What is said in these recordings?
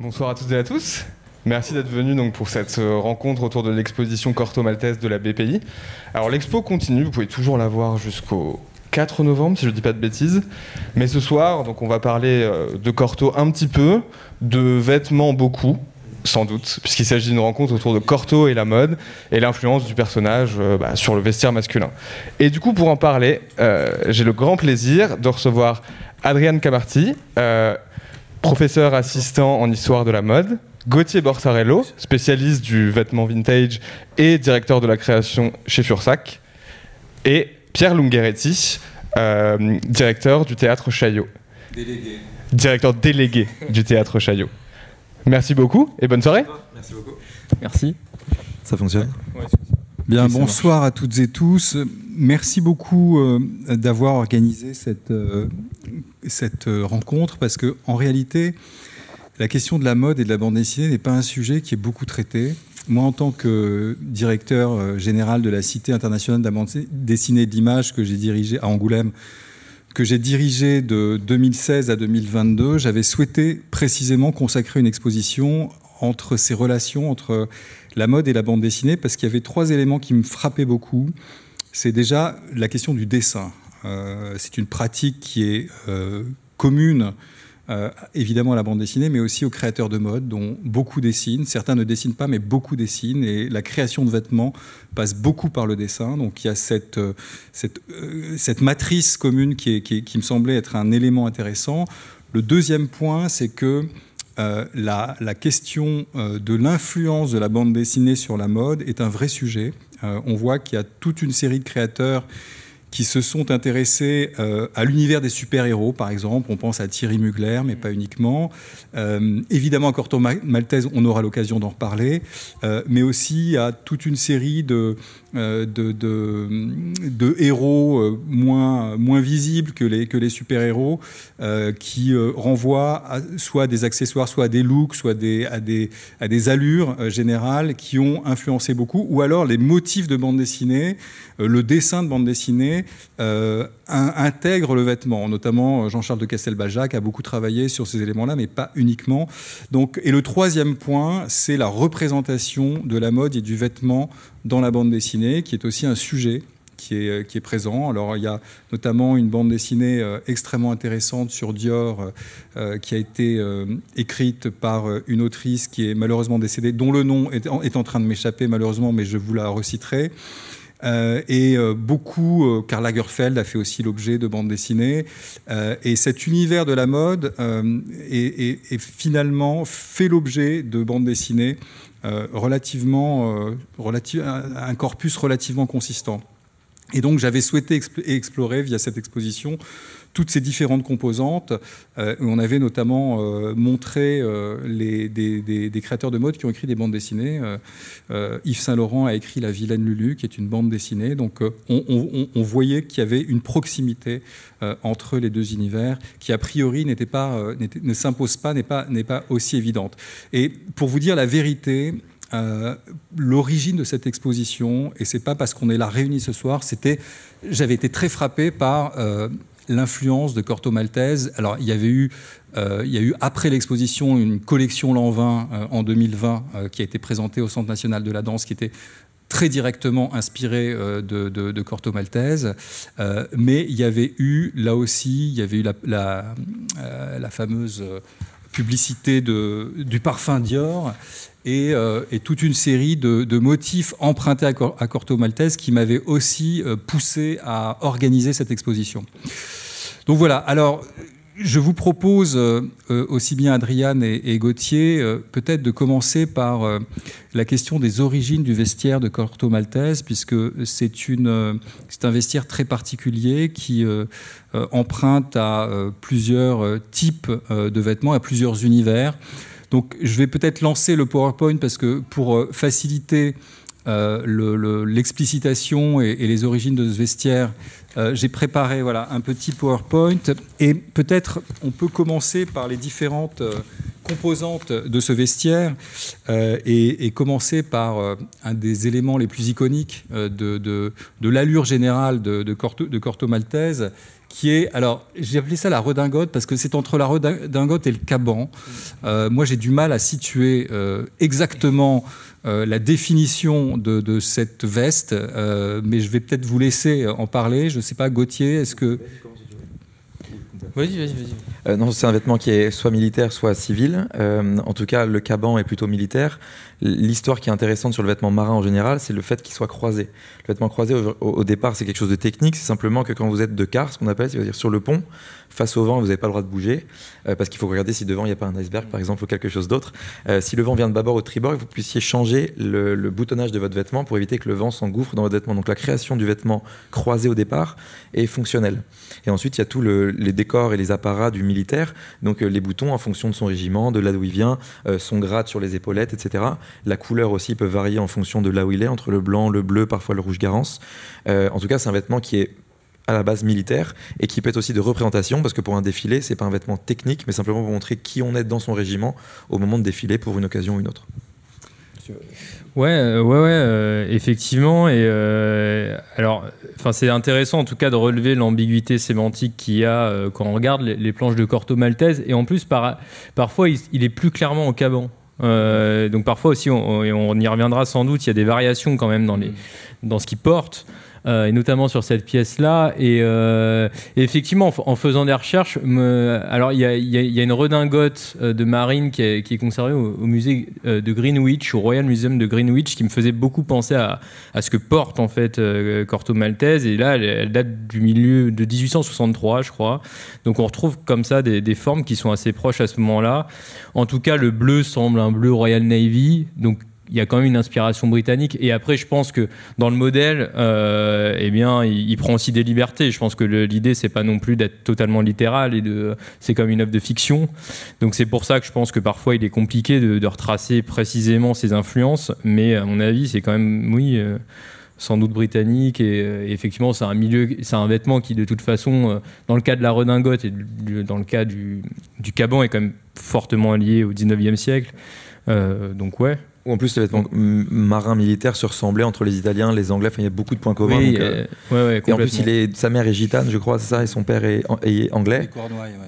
Bonsoir à toutes et à tous. Merci d'être venus donc pour cette euh, rencontre autour de l'exposition Corto Maltese de la BPI. Alors l'expo continue, vous pouvez toujours la voir jusqu'au 4 novembre si je ne dis pas de bêtises. Mais ce soir, donc on va parler euh, de Corto un petit peu, de vêtements beaucoup, sans doute, puisqu'il s'agit d'une rencontre autour de Corto et la mode et l'influence du personnage euh, bah, sur le vestiaire masculin. Et du coup, pour en parler, j'ai le grand plaisir de recevoir Adriane Camarty professeur assistant en histoire de la mode, Gauthier Borsarello, spécialiste du vêtement vintage et directeur de la création chez Fursac, et Pierre Lungheretti, euh, directeur du théâtre Chaillot. Délégué. Directeur délégué du théâtre Chaillot. Merci beaucoup et bonne soirée. Merci beaucoup. Merci. Ça fonctionne Bien, bonsoir à toutes et tous. Merci beaucoup euh, d'avoir organisé cette, euh, cette euh, rencontre parce que, en réalité, la question de la mode et de la bande dessinée n'est pas un sujet qui est beaucoup traité. Moi, en tant que directeur général de la Cité internationale de la bande dessinée d'images que j'ai dirigée à Angoulême, que j'ai dirigée de 2016 à 2022, j'avais souhaité précisément consacrer une exposition entre ces relations entre la mode et la bande dessinée parce qu'il y avait trois éléments qui me frappaient beaucoup. C'est déjà la question du dessin. Euh, c'est une pratique qui est euh, commune euh, évidemment à la bande dessinée, mais aussi aux créateurs de mode, dont beaucoup dessinent. Certains ne dessinent pas, mais beaucoup dessinent. Et la création de vêtements passe beaucoup par le dessin. Donc il y a cette, matrice commune qui, me semblait être un élément intéressant. Le deuxième point, c'est que euh, la, question euh, de l'influence de la bande dessinée sur la mode est un vrai sujet. Euh, on voit qu'il y a toute une série de créateurs qui se sont intéressés euh, à l'univers des super-héros, par exemple. On pense à Thierry Mugler, mais pas uniquement. Euh, évidemment, à Corto Maltese, on aura l'occasion d'en reparler, euh, mais aussi à toute une série de, de, de, héros moins, moins visibles que les, que les super-héros, qui renvoient soit à des accessoires, soit à des looks, soit des, à, des, à des allures générales qui ont influencé beaucoup, ou alors les motifs de bande dessinée, le dessin de bande dessinée euh, intègre le vêtement. Notamment, euh, Jean-Charles de Castelbajac a beaucoup travaillé sur ces éléments-là, mais pas uniquement. Donc, et le troisième point, c'est la représentation de la mode et du vêtement dans la bande dessinée, qui est aussi un sujet qui est, euh, qui est, présent. Alors il y a notamment une bande dessinée extrêmement intéressante sur Dior qui a été écrite par une autrice qui est malheureusement décédée, dont le nom est est en train de m'échapper malheureusement, mais je vous la reciterai. Euh, et euh, beaucoup, euh, Karl Lagerfeld a fait aussi l'objet de bandes dessinées. et cet univers de la mode est, finalement fait l'objet de bandes dessinées relativement, un corpus relativement consistant. Et donc j'avais souhaité explorer via cette exposition toutes ces différentes composantes. Euh, on avait notamment euh, montré euh, des, créateurs de mode qui ont écrit des bandes dessinées. Yves Saint-Laurent a écrit La Vilaine Lulu, qui est une bande dessinée. Donc on, voyait qu'il y avait une proximité entre les deux univers qui, a priori, n'était pas, ne s'impose pas, n'est pas, aussi évidente. Et pour vous dire la vérité, l'origine de cette exposition, et c'est pas parce qu'on est là réunis ce soir, c'était, j'avais été très frappé par l'influence de Corto Maltese. Alors, il y avait eu, euh, il y a eu après l'exposition une collection Lanvin euh, en 2020 euh, qui a été présentée au Centre national de la danse, qui était très directement inspirée de, Corto Maltese. mais il y avait eu, là aussi, il y avait eu la fameuse publicité de, du parfum Dior et, euh, toute une série de, motifs empruntés à, à, Corto Maltese qui m'avaient aussi euh, poussé à organiser cette exposition. Donc voilà, alors je vous propose, euh, euh, aussi bien Adriane et, Gauthier, euh, peut-être de commencer par la question des origines du vestiaire de Corto Maltese, puisque c'est un vestiaire très particulier qui emprunte à plusieurs types de vêtements, à plusieurs univers. Donc je vais peut-être lancer le PowerPoint parce que pour faciliter euh, l'explicitation et, les origines de ce vestiaire, euh, j'ai préparé voilà, un petit PowerPoint. Et peut-être on peut commencer par les différentes euh, composantes de ce vestiaire et, commencer par un des éléments les plus iconiques de, de, l'allure générale de, Corto, de Maltese qui est, alors j'ai appelé ça la redingote parce que c'est entre la redingote et le caban. moi j'ai du mal à situer exactement euh, la définition de, cette veste, euh, mais je vais peut-être vous laisser en parler. Je ne sais pas, Gauthier, est-ce que... Vas-y, vas-y, vas-y. Euh, non, c'est un vêtement qui est soit militaire, soit civil. en tout cas, le caban est plutôt militaire. L'histoire qui est intéressante sur le vêtement marin en général, c'est le fait qu'il soit croisé. Le vêtement croisé, au, au départ, c'est quelque chose de technique. C'est simplement que quand vous êtes de quart, ce qu'on appelle, c'est-à-dire sur le pont, face au vent, vous n'avez pas le droit de bouger, euh, parce qu'il faut regarder si devant il n'y a pas un iceberg, par exemple, ou quelque chose d'autre. Euh, si le vent vient de bâbord ou de tribord, vous puissiez changer le, boutonnage de votre vêtement pour éviter que le vent s'engouffre dans votre vêtement. Donc la création du vêtement croisé au départ est fonctionnelle. Et ensuite, il y a tous les décors et les apparats du militaire, donc euh, les boutons en fonction de son régiment, de là d'où il vient, son grade sur les épaulettes, etc. La couleur aussi peut varier en fonction de là où il est, entre le blanc, le bleu, parfois le rouge garance. en tout cas, c'est un vêtement qui est à la base militaire et qui peut être aussi de représentation parce que pour un défilé, c'est pas un vêtement technique, mais simplement pour montrer qui on est dans son régiment au moment de défiler pour une occasion ou une autre. Ouais, euh, ouais, ouais, euh, effectivement. Et euh, alors, enfin, c'est intéressant en tout cas de relever l'ambiguïté sémantique qu'il y a quand on regarde les, planches de Corto maltaise. Et en plus, par, parfois, il, est plus clairement en caban. donc parfois aussi, on, on, y reviendra sans doute. Il y a des variations quand même dans les, mm. dans ce qu'il porte. Euh, et notamment sur cette pièce-là. Et, euh, effectivement, en, faisant des recherches, alors il y, a, une redingote euh, de marine qui est, conservée au, musée de Greenwich, au Royal Museum de Greenwich, qui me faisait beaucoup penser à, ce que porte en fait Corto Maltese. Et là, elle, date du milieu de 1863, je crois. Donc on retrouve comme ça des, des formes qui sont assez proches à ce moment-là. En tout cas, le bleu semble un bleu Royal Navy, donc il y a quand même une inspiration britannique. Et après, je pense que dans le modèle, euh, eh bien, il, prend aussi des libertés. Je pense que l'idée, c'est pas non plus d'être totalement littéral et de, c'est comme une œuvre de fiction. Donc c'est pour ça que je pense que parfois il est compliqué de, retracer précisément ses influences. Mais à mon avis, c'est quand même, oui. Euh, sans doute britannique et, euh, effectivement c'est un milieu c'est un vêtement qui de toute façon dans le cas de la redingote et dans le cas du, caban est quand même fortement lié au 19e siècle donc ouais en plus, les vêtements mm. marins militaires se ressemblaient entre les Italiens, les Anglais. il y a beaucoup de points communs. Euh, en plus, sa mère est gitane, je crois, ça, et son père est, anglais.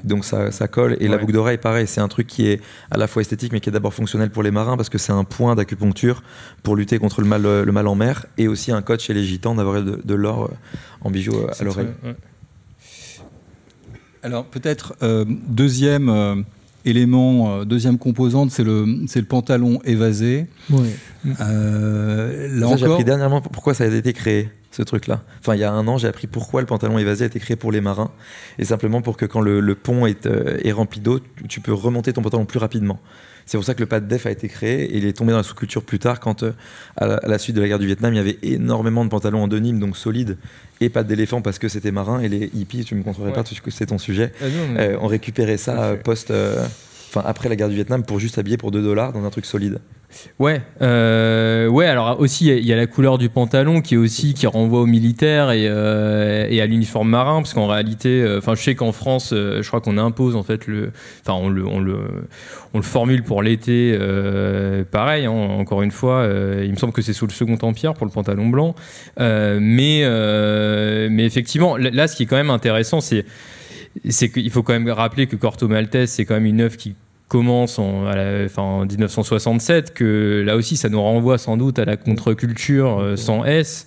Donc ça, colle. Et la boucle d'oreille, pareil, c'est un truc qui est à la fois esthétique, mais qui est d'abord fonctionnel pour les marins, parce que c'est un point d'acupuncture pour lutter contre le mal, euh, en mer, et aussi un code chez les gitans d'avoir de, l'or euh, en bijoux à l'oreille. Alors peut-être deuxième élément, euh, deuxième composante, c'est le, pantalon évasé. Euh, là j'ai appris dernièrement pourquoi ça a été créé, ce truc-là. Enfin, il y a un an, j'ai appris pourquoi le pantalon évasé a été créé pour les marins. Et simplement pour que quand le, pont est, euh, est rempli d'eau, tu peux remonter ton pantalon plus rapidement. C'est pour ça que le pas de def a été créé et il est tombé dans la sous-culture plus tard quand, euh, à, la, suite de la guerre du Vietnam, il y avait énormément de pantalons en denim, donc solides, et pas d'éléphant parce que c'était marin. Et les hippies, tu me contrerais pas, c'est ton sujet, ah euh, ont récupéré ça euh, post après la guerre du Vietnam pour juste habiller pour 2 dollars dans un truc solide. Ouais, euh, ouais. Alors aussi, il y, a la couleur du pantalon qui est aussi qui renvoie aux militaires et, euh, à l'uniforme marin, parce qu'en réalité, euh, enfin, je sais qu'en France, je crois qu'on impose en fait le, enfin, on le, on le, on le formule pour l'été, pareil. Hein, encore une fois, il me semble que c'est sous le Second Empire pour le pantalon blanc, mais, mais effectivement, là, ce qui est quand même intéressant, c'est c'est qu'il faut quand même rappeler que Corto Maltese, c'est quand même une œuvre qui commence en, 1967, que là aussi, ça nous renvoie sans doute à la contre-culture euh, sans S.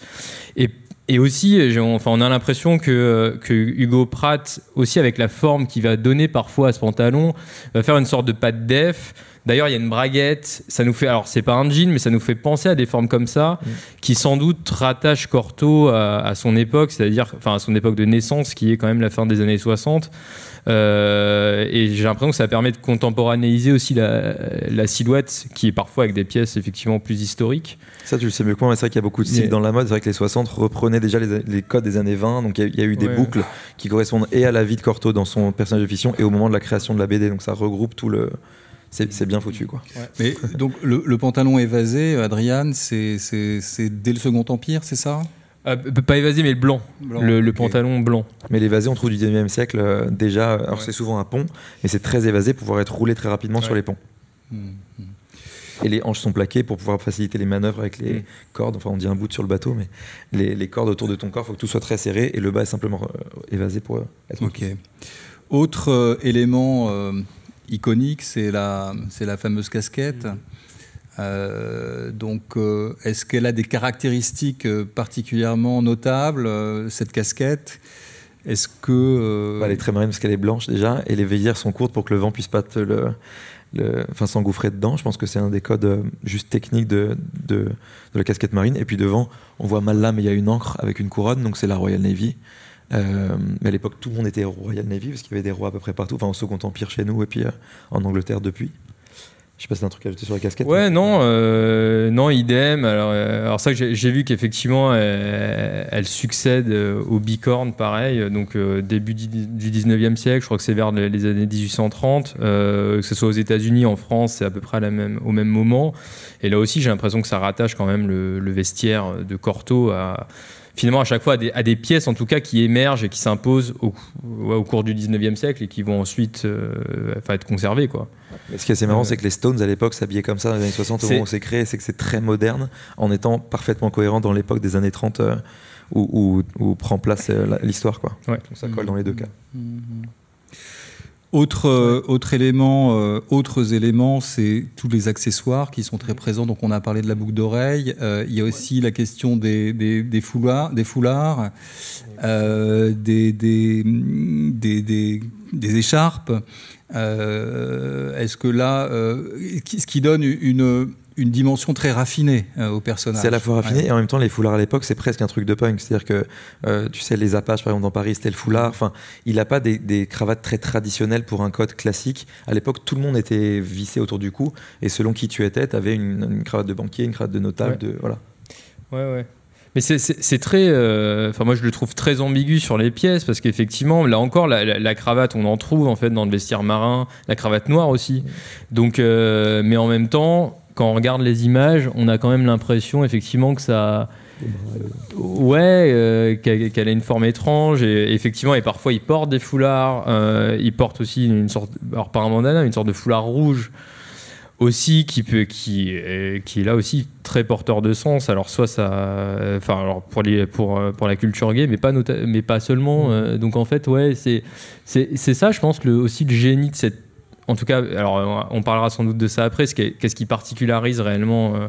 Et et aussi, enfin, on a l'impression que, que, Hugo Pratt, aussi avec la forme qu'il va donner parfois à ce pantalon, va faire une sorte de patte def D'ailleurs, il y a une braguette. Ça nous fait. Alors, c'est pas un jean, mais ça nous fait penser à des formes comme ça, mm. qui sans doute rattachent Corto à, son époque, c'est-à-dire, enfin, à son époque de naissance, qui est quand même la fin des années 60. Euh, et j'ai l'impression que ça permet de contemporanéiser aussi la, silhouette, qui est parfois avec des pièces effectivement plus historiques. Ça, tu le sais mieux que moi, mais c'est vrai qu'il y a beaucoup de styles dans la mode. C'est vrai que les 60 reprenaient déjà les, codes des années 20. Donc il y, a eu des boucles qui correspondent et à la vie de Corto dans son personnage de fiction et au moment de la création de la BD. Donc ça regroupe tout le, c'est bien foutu, quoi. Mais donc, le, pantalon évasé, Adriane, c'est dès le Second Empire, c'est ça ah, pas évasé, mais le blanc, le, pantalon blanc. Mais l'évasé, on trouve du 19e siècle euh, déjà. Alors c'est souvent un pont, mais c'est très évasé pour pouvoir être roulé très rapidement sur les ponts. Hmm, hmm. Et les hanches sont plaquées pour pouvoir faciliter les manœuvres avec les hmm. cordes. Enfin, on dit un bout sur le bateau, mais les, cordes autour de ton corps, il faut que tout soit très serré et le bas est simplement euh, évasé pour euh, être. Ok. Autre élément iconique, c'est la, fameuse casquette. Euh, donc, euh, est-ce qu'elle a des caractéristiques euh, particulièrement notables, cette casquette Est-ce que. elle est très marine parce qu'elle est blanche déjà, et les veillères sont courtes pour que le vent puisse pas le. s'engouffrer dedans. Je pense que c'est un des codes juste techniques de, de, la casquette marine. Et puis devant, on voit mal là, mais il y a une ancre avec une couronne, donc c'est la Royal Navy. Euh, mais à l'époque, tout le monde était Royal Navy parce qu'il y avait des rois à peu près partout, enfin au Second Empire chez nous et puis euh, en Angleterre depuis. Je sais pas si c'est un truc à ajouter sur la casquette. Ouais, non, euh, non, idem. Alors, alors ça, j'ai vu qu'effectivement, elle, succède au bicorne, pareil. Donc, début du 19e siècle, je crois que c'est vers les années 1830. que ce soit aux États-Unis, en France, c'est à peu près la même, au même moment. Et là aussi, j'ai l'impression que ça rattache quand même le, le vestiaire de Corto à finalement à chaque fois à des, pièces en tout cas qui émergent et qui s'imposent au, cours du 19e siècle et qui vont ensuite euh, être conservées. Quoi. ce qui est assez marrant, euh, c'est que les Stones à l'époque s'habillaient comme ça dans les années 60 au moment où créé, c'est que c'est très moderne en étant parfaitement cohérent dans l'époque des années 30 euh, où, prend place l'histoire. Ouais. ça colle dans les deux cas. Mm-hmm. Autre, euh, autre élément, euh, autres éléments, c'est tous les accessoires qui sont très présents. Donc, on a parlé de la boucle d'oreille. Euh, il y a aussi la question des, des foulards, des, foulards des, des, écharpes. Est-ce que là, ce qui donne une une dimension très raffinée aux euh, au personnage. C'est à la fois raffiné et en même temps les foulards à l'époque c'est presque un truc de punk, c'est-à-dire que euh, tu sais les Apaches par exemple dans Paris c'était le foulard, enfin il n'a pas des, cravates très traditionnelles pour un code classique. À l'époque tout le monde était vissé autour du cou et selon qui tu étais, tu avais une, cravate de banquier, une cravate de notable, de voilà. Ouais ouais. Mais c'est très. Euh, enfin, moi, je le trouve très ambigu sur les pièces parce qu'effectivement, là encore, la, cravate, on en trouve en fait dans le vestiaire marin, la cravate noire aussi. Mm. Donc, mais en même temps, quand on regarde les images, on a quand même l'impression effectivement que ça. Ouais, euh, qu'elle a une forme étrange et effectivement et parfois il porte des foulards, euh, il porte aussi une sorte, alors pas un une sorte de foulard rouge aussi qui peut qui qui est là aussi très porteur de sens. Alors soit ça, enfin alors pour pour pour la culture gay, mais pas mais pas seulement. Euh, donc en fait ouais c'est c'est ça je pense le aussi le génie de cette en tout cas, alors on parlera sans doute de ça après, qu'est-ce qui particularise réellement euh,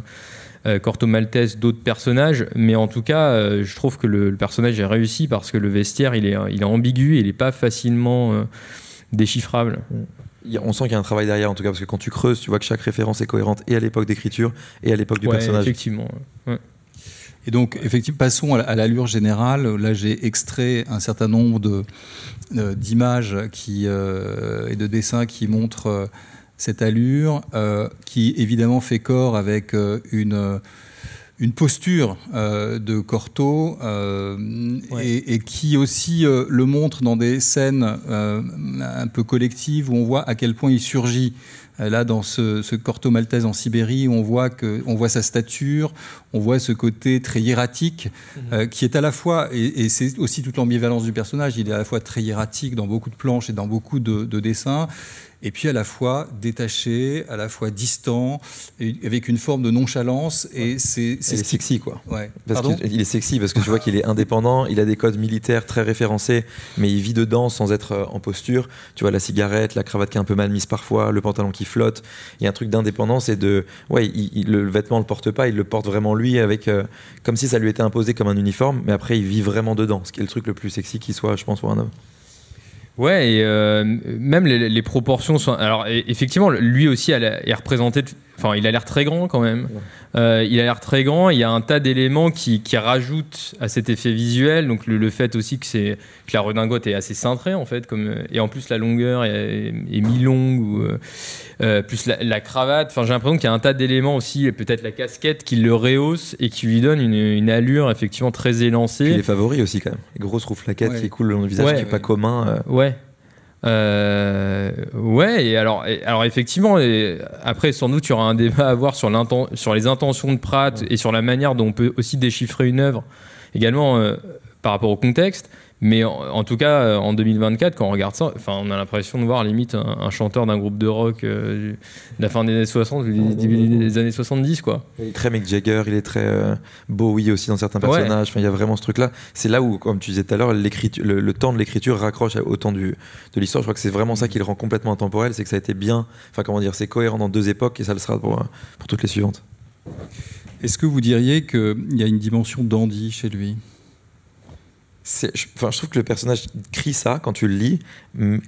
euh, Corto Maltese d'autres personnages, mais en tout cas, euh, je trouve que le, personnage est réussi parce que le vestiaire, il est, il est ambigu, il n'est pas facilement déchiffrable on sent qu'il y a un travail derrière en tout cas parce que quand tu creuses tu vois que chaque référence est cohérente et à l'époque d'écriture et à l'époque du personnage effectivement et donc, effectivement, passons à l'allure générale. Là, j'ai extrait un certain nombre d'images euh, et de dessins qui montrent euh, cette allure, euh, qui évidemment fait corps avec une une posture de corto et, qui aussi le montre dans des scènes un peu collectives où on voit à quel point il surgit euh, là dans ce, Corto Maltese en Sibérie, on voit, que, on voit sa stature, on voit ce côté très hiératique, mhm. euh, qui est à la fois, et, c'est aussi toute l'ambivalence du personnage, il est à la fois très hiératique dans beaucoup de planches et dans beaucoup de dessins, et puis à la fois détaché, à la fois distant, avec une forme de nonchalance. Et c'est, il sexy, quoi. Ouais. Parce que, il est sexy parce que tu vois qu'il est indépendant, il a des codes militaires très référencés, mais il vit dedans sans être euh, en posture. Tu vois, la cigarette, la cravate qui est un peu mal mise parfois, le pantalon qui flotte. Il y a un truc d'indépendance et de. Ouais, il, le vêtement le porte pas, il le porte vraiment lui, avec, euh, comme si ça lui était imposé comme un uniforme, mais après il vit vraiment dedans, ce qui est le truc le plus sexy qui soit, je pense, pour un homme. Ouais, et euh, même les, les, proportions sont. Alors, e-, effectivement, lui aussi elle est représenté Enfin, il a l'air très grand quand même. Euh, il a l'air très grand. Il y a un tas d'éléments qui, qui, rajoutent à cet effet visuel. Donc le, fait aussi que, c'est, que la redingote est assez cintrée en fait, comme, euh, et en plus la longueur est, mi-longue euh, plus la, cravate. Enfin, j'ai l'impression qu'il y a un tas d'éléments aussi, et peut-être la casquette qui le rehausse et qui lui donne une, allure effectivement très élancée. Puis les favoris aussi quand même. Grosse rouflaquette ouais. qui coulent le long du visage, qui n'est pas commun. Ouais. Euh, ouais, et alors, effectivement, après, sans doute, tu y aura un débat à avoir sur, les intentions de Pratt et sur la manière dont on peut aussi déchiffrer une œuvre également euh, par rapport au contexte. Mais en, tout cas, euh, en 2024, quand on regarde ça, enfin, on a l'impression de voir limite un, chanteur d'un groupe de rock euh, de la fin des années 60 des, années 70, quoi. Il est très Mick Jagger, il est très euh, beau, oui, aussi dans certains personnages. il y a vraiment ce truc-là. C'est là où, comme tu disais tout à l'heure, le, temps de l'écriture raccroche au temps du, de l'histoire. Je crois que c'est vraiment ça qui le rend complètement intemporel, c'est que ça a été bien, enfin comment dire, c'est cohérent dans deux époques et ça le sera pour, pour toutes les suivantes. Est-ce que vous diriez qu'il y a une dimension dandy chez lui je, enfin, je trouve que le personnage crie ça quand tu le lis.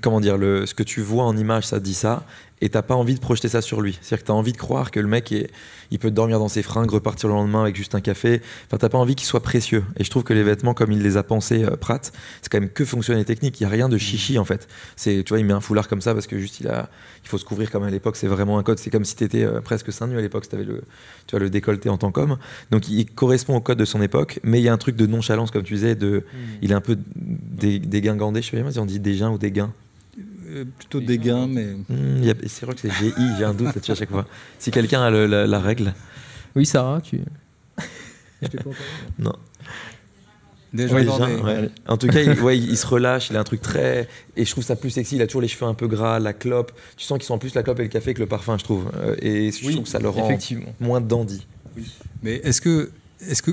Comment dire, ce que tu vois en image, ça dit ça et t'as pas envie de projeter ça sur lui. C'est-à-dire que t'as envie de croire que le mec, il peut dormir dans ses fringues, repartir le lendemain avec juste un café. Enfin, t'as pas envie qu'il soit précieux. Et je trouve que les vêtements, comme il les a pensés, euh, Pratt, c'est quand même que fonctionnel technique. Il n'y a rien de chichi en fait. C'est, tu vois, il met un foulard comme ça parce que juste il a, il faut se couvrir comme à l'époque. C'est vraiment un code. C'est comme si t'étais euh, presque sain nu à l'époque. Si t'avais le, tu vois, le décolleté en tant qu'homme. Donc il correspond au code de son époque, mais il y a un truc de nonchalance comme tu disais. De, hmm. il est un peu dé, déguingandé. Je sais pas si on dit gains ou gains euh, plutôt dégain, gains, mais. Mmh, c'est vrai que c'est GI, j'ai un doute à chaque fois. Si quelqu'un a la, règle. Oui, Sarah, tu. non. Déjà, En tout cas, il, il, se relâche, il a un truc très. Et je trouve ça plus sexy, il a toujours les cheveux un peu gras, la clope. Tu sens qu'ils sont en plus la clope et le café que le parfum, je trouve. Euh, et je trouve que ça le rend moins dandy. Mais est-ce que, est -ce que,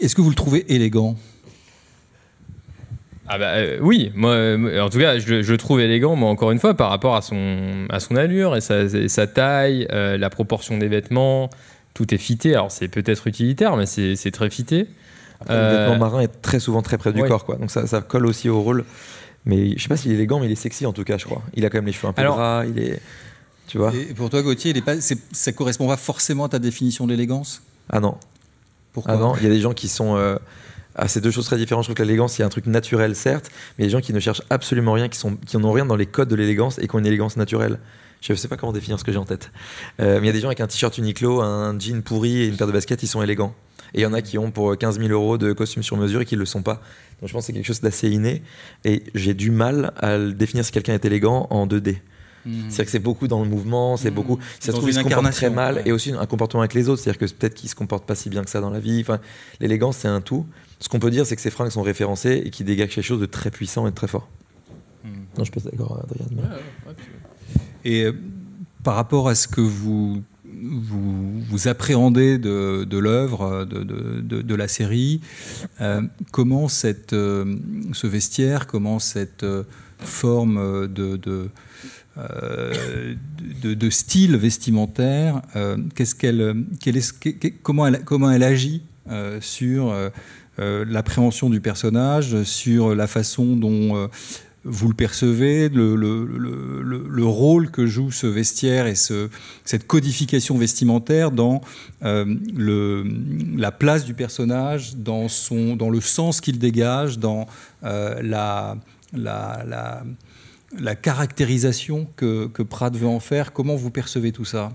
est -ce que vous le trouvez élégant ah bah, euh, oui, moi euh, en tout cas je, le trouve élégant, Mais encore une fois par rapport à son, à son allure et sa, taille, euh, la proportion des vêtements, tout est fité. Alors c'est peut-être utilitaire, mais c'est très fité. le vêtement marin est très souvent très près du corps, quoi. donc ça, ça colle aussi au rôle. Mais je sais pas s'il est élégant, mais il est sexy en tout cas, je crois. Il a quand même les cheveux un peu Alors, il est. Tu vois. pour toi, Gauthier, il est ça correspond pas forcément à ta définition d'élégance Ah non. Pourquoi Ah non, il y a des gens qui sont ah, c'est deux choses très différentes. Je trouve que l'élégance, il y a un truc naturel, certes, mais il y a des gens qui ne cherchent absolument rien, qui, sont, qui n'ont rien dans les codes de l'élégance et qui ont une élégance naturelle. Je ne sais pas comment définir ce que j'ai en tête. Euh, mais il y a des gens avec un t-shirt Uniqlo, un jean pourri et une paire de baskets, ils sont élégants. Et il y en a qui ont pour 15 000 euros de costumes sur mesure et qui ne le sont pas. Donc je pense que c'est quelque chose d'assez inné. Et j'ai du mal à définir si quelqu'un est élégant en 2D. Hmm. C'est-à-dire que c'est beaucoup dans le mouvement, c'est hmm. beaucoup. ça se trouve, très mal et aussi un comportement avec les autres. C'est-à-dire que peut-être qu'il se comporte pas si bien que ça dans la vie. Enfin, l'élégance, c'est un tout. Ce qu'on peut dire, c'est que ces fringues sont référencées et qui dégagent quelque chose de très puissant et de très fort. Hmm. Non, je suis d'accord, Adrien. et euh, par rapport à ce que vous vous, appréhendez de, l'œuvre, de, de, la série. Euh, comment cette, euh, ce vestiaire, comment cette forme de, style vestimentaire, qu'est-ce qu'elle, comment, elle, comment elle agit sur euh, l'appréhension du personnage, sur la façon dont euh, vous le percevez, le, rôle que joue ce vestiaire et cette codification vestimentaire dans euh, la place du personnage, dans, le sens qu'il dégage, dans la, caractérisation que, que Pratt veut en faire. Comment vous percevez tout ça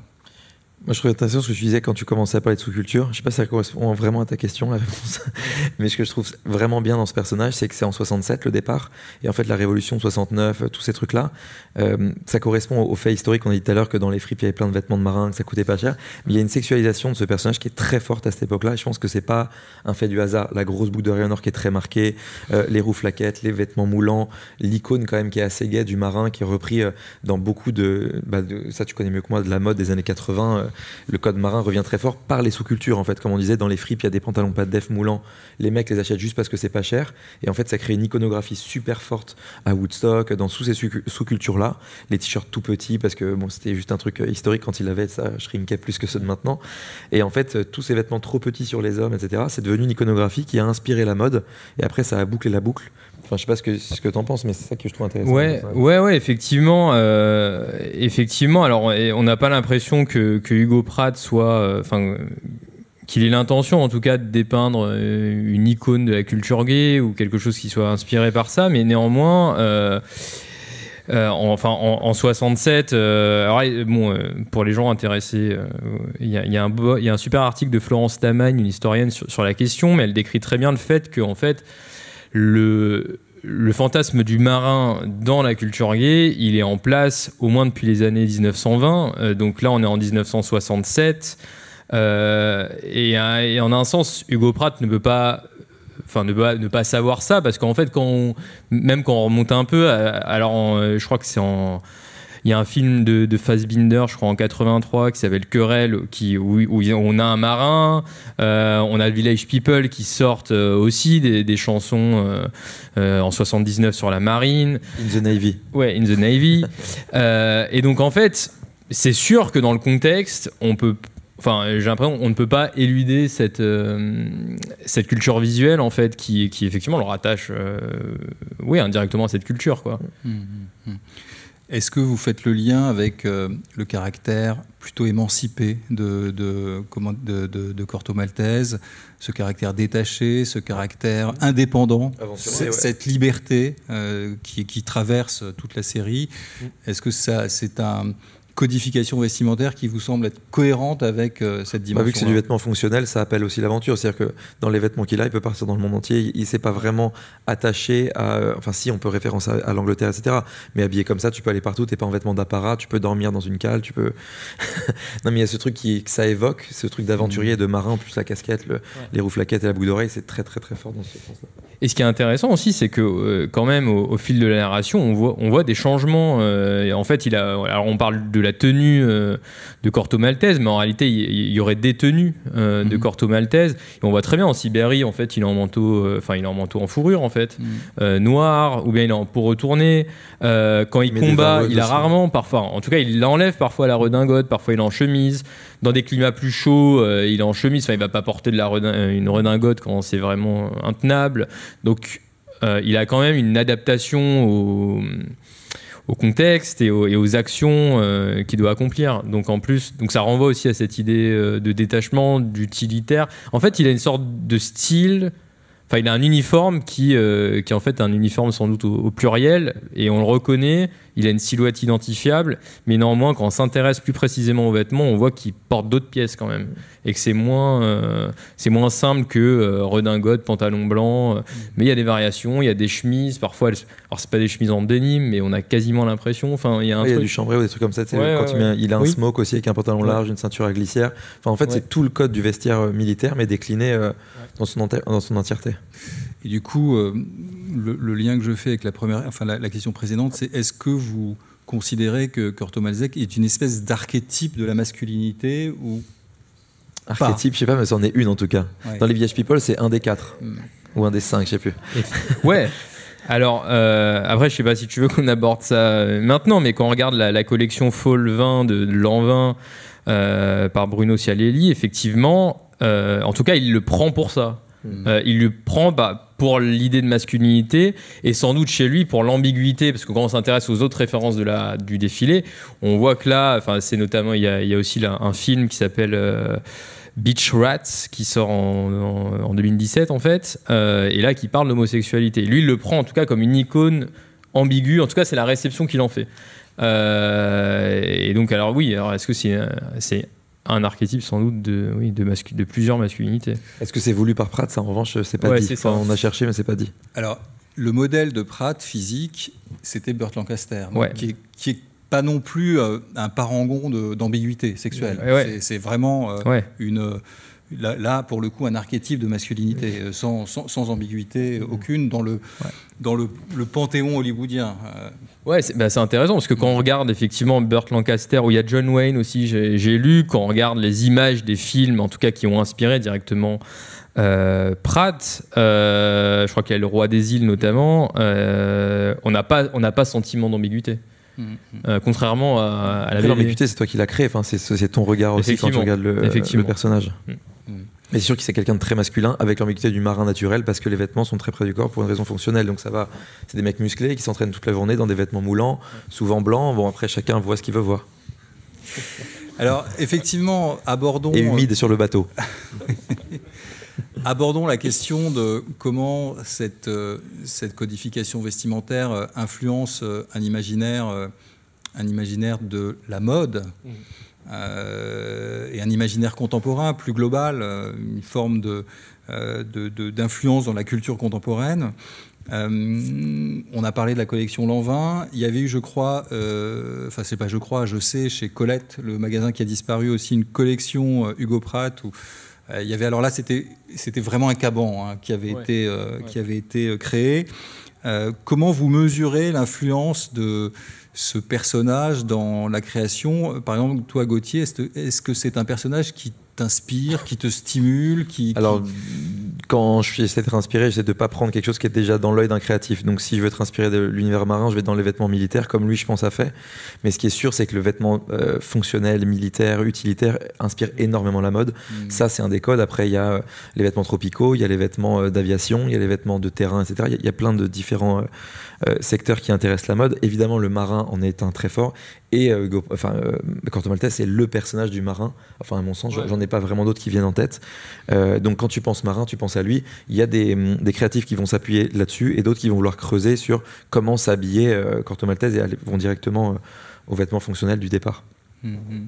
moi, je trouvais intéressant ce que tu disais quand tu commençais à parler de sous-culture. Je sais pas si ça correspond vraiment à ta question, la réponse. Mais ce que je trouve vraiment bien dans ce personnage, c'est que c'est en 67 le départ. Et en fait, la révolution 69, tous ces trucs-là, euh, ça correspond au fait historique. qu'on a dit tout à l'heure que dans les fripes, il y avait plein de vêtements de marins, que ça coûtait pas cher. Mais il y a une sexualisation de ce personnage qui est très forte à cette époque-là. je pense que c'est pas un fait du hasard. La grosse boucle de Rayonor qui est très marquée, euh, les roues flaquettes, les vêtements moulants, l'icône quand même qui est assez gay du marin, qui est repris euh, dans beaucoup de, bah, de, Ça, tu connais mieux que moi, de la mode des années 80 le code marin revient très fort par les sous-cultures, en fait. Comme on disait, dans les fripes, il y a des pantalons pas de def moulants. Les mecs les achètent juste parce que c'est pas cher. Et en fait, ça crée une iconographie super forte à Woodstock, dans sous ces sous-cultures-là. Les t-shirts tout petits, parce que bon, c'était juste un truc euh, historique quand il avait ça shrinkait plus que ceux de maintenant. Et en fait, euh, tous ces vêtements trop petits sur les hommes, etc., c'est devenu une iconographie qui a inspiré la mode. Et après, ça a bouclé la boucle. Enfin, je sais pas ce que, ce tu en penses, mais c'est ça que je trouve intéressant. Ouais, ouais, effectivement. Euh, effectivement, alors on n'a pas l'impression que, Hugo Pratt soit. Euh, enfin. qu'il ait l'intention en tout cas de dépeindre euh, une icône de la culture gay ou quelque chose qui soit inspiré par ça, mais néanmoins, en, enfin en, 67, pour les gens intéressés, il y a, un super article de Florence Tamagne, une historienne sur, sur, la question, mais elle décrit très bien le fait que en fait le, fantasme du marin dans la culture gay, il est en place au moins depuis les années 1920. Euh, donc là, on est en 1967. Euh, euh, et, en un sens, Hugo Pratt ne peut pas, enfin, ne, pas savoir ça parce qu'en fait, quand même quand on remonte un peu, alors je crois que c'est en il y a un film de, Fassbinder, je crois en 83, qui s'appelle Querelle, qui, où, on a un marin, euh, on a Village People qui sortent euh, aussi des, chansons euh, en 79 sur la marine. In the Navy. Ouais, In the Navy. et donc en fait, c'est sûr que dans le contexte, on peut enfin j'ai l'impression on ne peut pas éluder cette cette culture visuelle en fait qui, qui effectivement leur attache oui indirectement à cette culture quoi hum, hum, hum. Est-ce que vous faites le lien avec euh, le caractère plutôt émancipé de, de, de, Corto Maltese, ce caractère détaché, ce caractère indépendant, cette liberté euh, qui, qui, traverse toute la série Est-ce que ça, c'est un, codification vestimentaire qui vous semble être cohérente avec euh, cette dimension. Bah, vu que c'est du vêtement fonctionnel, ça appelle aussi l'aventure. C'est-à-dire que dans les vêtements qu'il a, il peut partir dans le monde entier. Il ne s'est pas vraiment attaché à. Euh, enfin, si, on peut référence à, l'Angleterre, etc. Mais habillé comme ça, tu peux aller partout. Tu n'es pas en vêtement d'apparat. Tu peux dormir dans une cale. Tu peux. non, mais il y a ce truc qui, que ça évoque, ce truc d'aventurier, mm. de marin, plus la casquette, les rouflaquettes et la boucle d'oreille. C'est très, très, très fort dans ce sens-là. Et ce qui est intéressant aussi, c'est que euh, quand même, au, fil de la narration, on voit, on voit des changements. en fait, il a. Alors, on parle de la tenue euh, de Corto Maltese, mais en réalité, il y, aurait des tenues euh, de mhm. Corto Maltese. on voit très bien en Sibérie, en fait, il est en manteau, euh, enfin, il est en manteau en fourrure, en fait, mhm. noir, ou bien il est en peau retournée. quand il combat, il a rarement, parfois, en tout cas, il enlève parfois la redingote, parfois il est en chemise. Dans des climats plus chauds, il est en chemise, enfin, il va pas porter de la une redingote quand c'est vraiment intenable. Donc, il a quand même une adaptation au au contexte et aux, actions euh, qu'il doit accomplir. Donc en plus, donc ça renvoie aussi à cette idée euh, de détachement, d'utilitaire. En fait, il a une sorte de style. Enfin, il a un uniforme qui, euh, qui est en fait un uniforme sans doute au pluriel, et on le reconnaît il a une silhouette identifiable, mais néanmoins, quand on s'intéresse plus précisément aux vêtements, on voit qu'il porte d'autres pièces quand même, et que c'est moins, euh, moins simple que euh, redingote, pantalon blanc. Euh. Mm. mais il y a des variations, il y a des chemises, parfois, alors c'est pas des chemises en denim, mais on a quasiment l'impression. Enfin, il y a un du chambré ou des trucs comme ça. quand il, a un smoke aussi avec un pantalon large, une ceinture à glissière. Enfin, en fait, c'est tout le code du vestiaire militaire, mais décliné dans, son dans son entièreté. Et du coup, euh, le, lien que je fais avec la première, enfin la, question précédente, c'est est-ce que vous considérez que Corto Malzec est une espèce d'archétype de la masculinité ou archétype, je je sais pas, mais c'en est une en tout cas. Dans les Village People, c'est un des quatre hmm. ou un des cinq, je sais plus. ouais. Alors euh, après, je sais pas si tu veux qu'on aborde ça maintenant, mais quand on regarde la, collection Fall 20 de, de l'an euh, par Bruno Cialelli, effectivement, en tout cas, il le prend pour ça. Hmm. il le prend bah, pour l'idée de masculinité et sans doute chez lui pour l'ambiguïté parce que quand on s'intéresse aux autres références de la, du défilé on voit que là enfin c'est notamment il y a, aussi un film qui s'appelle euh, Beach Rats qui sort en, 2017 en fait euh, et là qui parle d'homosexualité lui il le prend en tout cas comme une icône ambiguë en tout cas c'est la réception qu'il en fait euh, et donc alors oui alors est-ce que c'est, c'est un archétype sans doute de, plusieurs masculinités. Est-ce que c'est voulu par Pratt en revanche, c'est pas dit. on a cherché, mais c'est pas dit. Alors, le modèle de Pratt physique, c'était Burt Lancaster, qui, est, pas non plus euh, un parangon d'ambiguïté sexuelle. c'est vraiment euh, une là, pour le coup, un archétype de masculinité, euh, sans, ambiguïté aucune, dans le, dans le, panthéon hollywoodien. Euh. Ouais, bah, c'est intéressant, parce que quand on regarde effectivement Burt Lancaster, où il y a John Wayne aussi, j'ai lu, quand on regarde les images des films, en tout cas qui ont inspiré directement euh, Pratt, je crois qu'il y a le roi des îles notamment, on n'a pas, sentiment d'ambiguïté. Mmh, mmh. contrairement à, à la L'ambiguïté, c'est toi qui l'as créé. Enfin, c'est ton regard aussi quand tu regardes le, personnage. Mmh. Mais c'est sûr que c'est quelqu'un de très masculin avec l'ambiguïté du marin naturel parce que les vêtements sont très près du corps pour une raison fonctionnelle. Donc ça va. C'est des mecs musclés qui s'entraînent toute la journée dans des vêtements moulants, souvent blancs. Bon, après, chacun voit ce qu'il veut voir. Alors, effectivement, abordons. Et humide sur le bateau. abordons la question de comment cette, euh, cette codification vestimentaire euh, influence euh, un imaginaire, un imaginaire de la mode. Mmh. Euh, et un imaginaire contemporain plus global, euh, une forme d'influence euh, de, de, dans la culture contemporaine. on a parlé de la collection Lanvin. Il y avait eu, je crois, enfin c'est pas je crois, je sais, chez Colette, le magasin qui a disparu, aussi une collection Hugo Pratt il y avait alors là c'était c'était vraiment un caban hein, qui avait été qui avait été créé. comment vous mesurez l'influence de ce personnage dans la création Par exemple, toi, Gauthier, est-ce que c'est un personnage qui t'inspire, qui te stimule qui, Alors, quand je suis j'essaie d'être inspiré, j'essaie de ne pas prendre quelque chose qui est déjà dans l'œil d'un créatif. Donc, si je veux être inspiré de l'univers marin, je vais dans les vêtements militaires, comme lui, je pense, a fait. Mais ce qui est sûr, c'est que le vêtement euh, fonctionnel, militaire, utilitaire, inspire énormément la mode. Hmm. Ça, c'est un des codes. Après, il y a euh, les vêtements tropicaux, il y a les vêtements euh, d'aviation, il y a les vêtements de terrain, etc. Il y, a plein de différents euh, secteur qui intéresse la mode. Évidemment, le marin en est un très fort. Et euh, enfin, euh, Corto Maltese est le personnage du marin. Enfin, à mon sens, j'en ai pas vraiment d'autres qui viennent en tête. donc, quand tu penses marin, tu penses à lui. Il y a mm, des, créatifs qui vont s'appuyer là-dessus et d'autres qui vont vouloir creuser sur comment s'habiller Corto Maltese et vont directement aux vêtements fonctionnels du départ. Mm-hmm.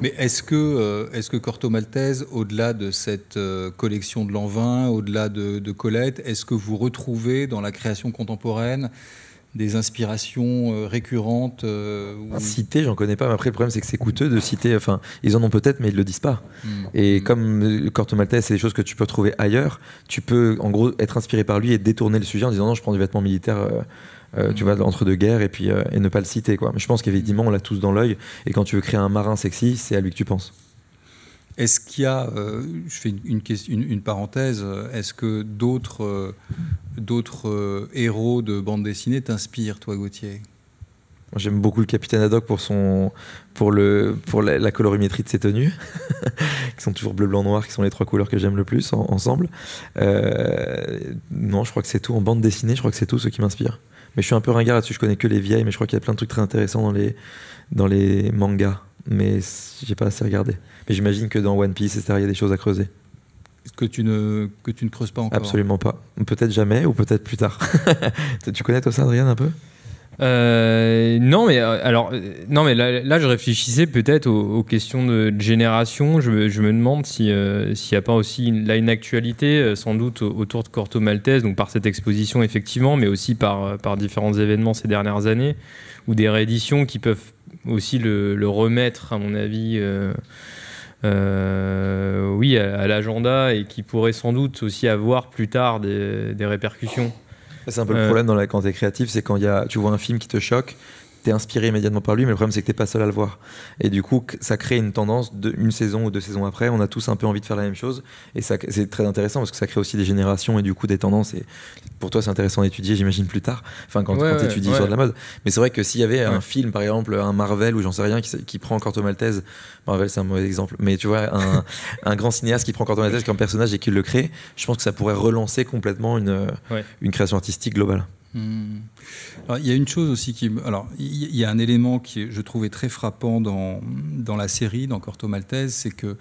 Mais est-ce que, euh, est que Corto Maltese, au-delà de cette euh, collection de l'an au-delà de, Colette, est-ce que vous retrouvez dans la création contemporaine des inspirations euh, récurrentes ou... Ah, citer, j'en connais pas. Mais après, le problème, c'est que c'est coûteux de citer. Enfin, ils en ont peut-être, mais ils le disent pas. Hmm. Et hmm. comme Corto Maltese, c'est des choses que tu peux trouver ailleurs, tu peux, en gros, être inspiré par lui et détourner le sujet en disant non, je prends du vêtement militaire. Euh, tu vois, entre deux guerres et puis euh, et ne pas le citer. Quoi. Mais je pense qu'évidemment on l'a tous dans l'œil. Et quand tu veux créer un marin sexy, c'est à lui que tu penses. Est-ce qu'il y a, euh, je fais une, une parenthèse, est-ce que d'autres d'autres héros de bande dessinée t'inspirent, toi, Gauthier J'aime beaucoup le capitaine Haddock pour, son, pour, le, pour la, colorimétrie de ses tenues, qui sont toujours bleu, blanc, noir, qui sont les trois couleurs que j'aime le plus ensemble. non, je crois que c'est tout. En bande dessinée, je crois que c'est tout ce qui m'inspire. Mais je suis un peu ringard là-dessus, je connais que les vieilles, mais je crois qu'il y a plein de trucs très intéressants dans les, dans les mangas. Mais j'ai pas assez regardé. Mais j'imagine que dans One Piece, il y a des choses à creuser. Que tu ne, que tu ne creuses pas encore Absolument pas. Peut-être jamais ou peut-être plus tard. tu connais toi ça, Adrien, un peu euh, non, mais euh, alors, euh, non, mais là, je réfléchissais peut-être aux, questions de génération. Je, me demande s'il n'y a pas aussi une, là une actualité, sans doute autour de Corto Maltese, donc par cette exposition effectivement, mais aussi par, par différents événements ces dernières années, ou des rééditions qui peuvent aussi le, remettre, à mon avis. oui, à, l'agenda et qui pourraient sans doute aussi avoir plus tard des répercussions. C'est un peu le euh, problème dans la, quand t'es créatif, c'est quand y a, tu vois un film qui te choque t'es inspiré immédiatement par lui, mais le problème c'est que t'es pas seul à le voir. Et du coup, ça crée une tendance, de, une saison ou deux saisons après, on a tous un peu envie de faire la même chose. Et ça, c'est très intéressant parce que ça crée aussi des générations et du coup des tendances. Et pour toi, c'est intéressant d'étudier, j'imagine, plus tard, enfin quand, ouais, sur de la mode. Mais c'est vrai que s'il y avait un film, par exemple, un Marvel ou j'en sais rien, qui, qui prend Corto Maltese, Marvel c'est un mauvais exemple, mais tu vois, un, grand cinéaste qui prend Corto Maltese comme personnage et qui le crée, je pense que ça pourrait relancer complètement une, une création artistique globale. Hmm. il y a une chose aussi qui. Alors, il y a un élément qui, je trouvais très frappant dans, dans la série, dans Corto Maltese, c'est que.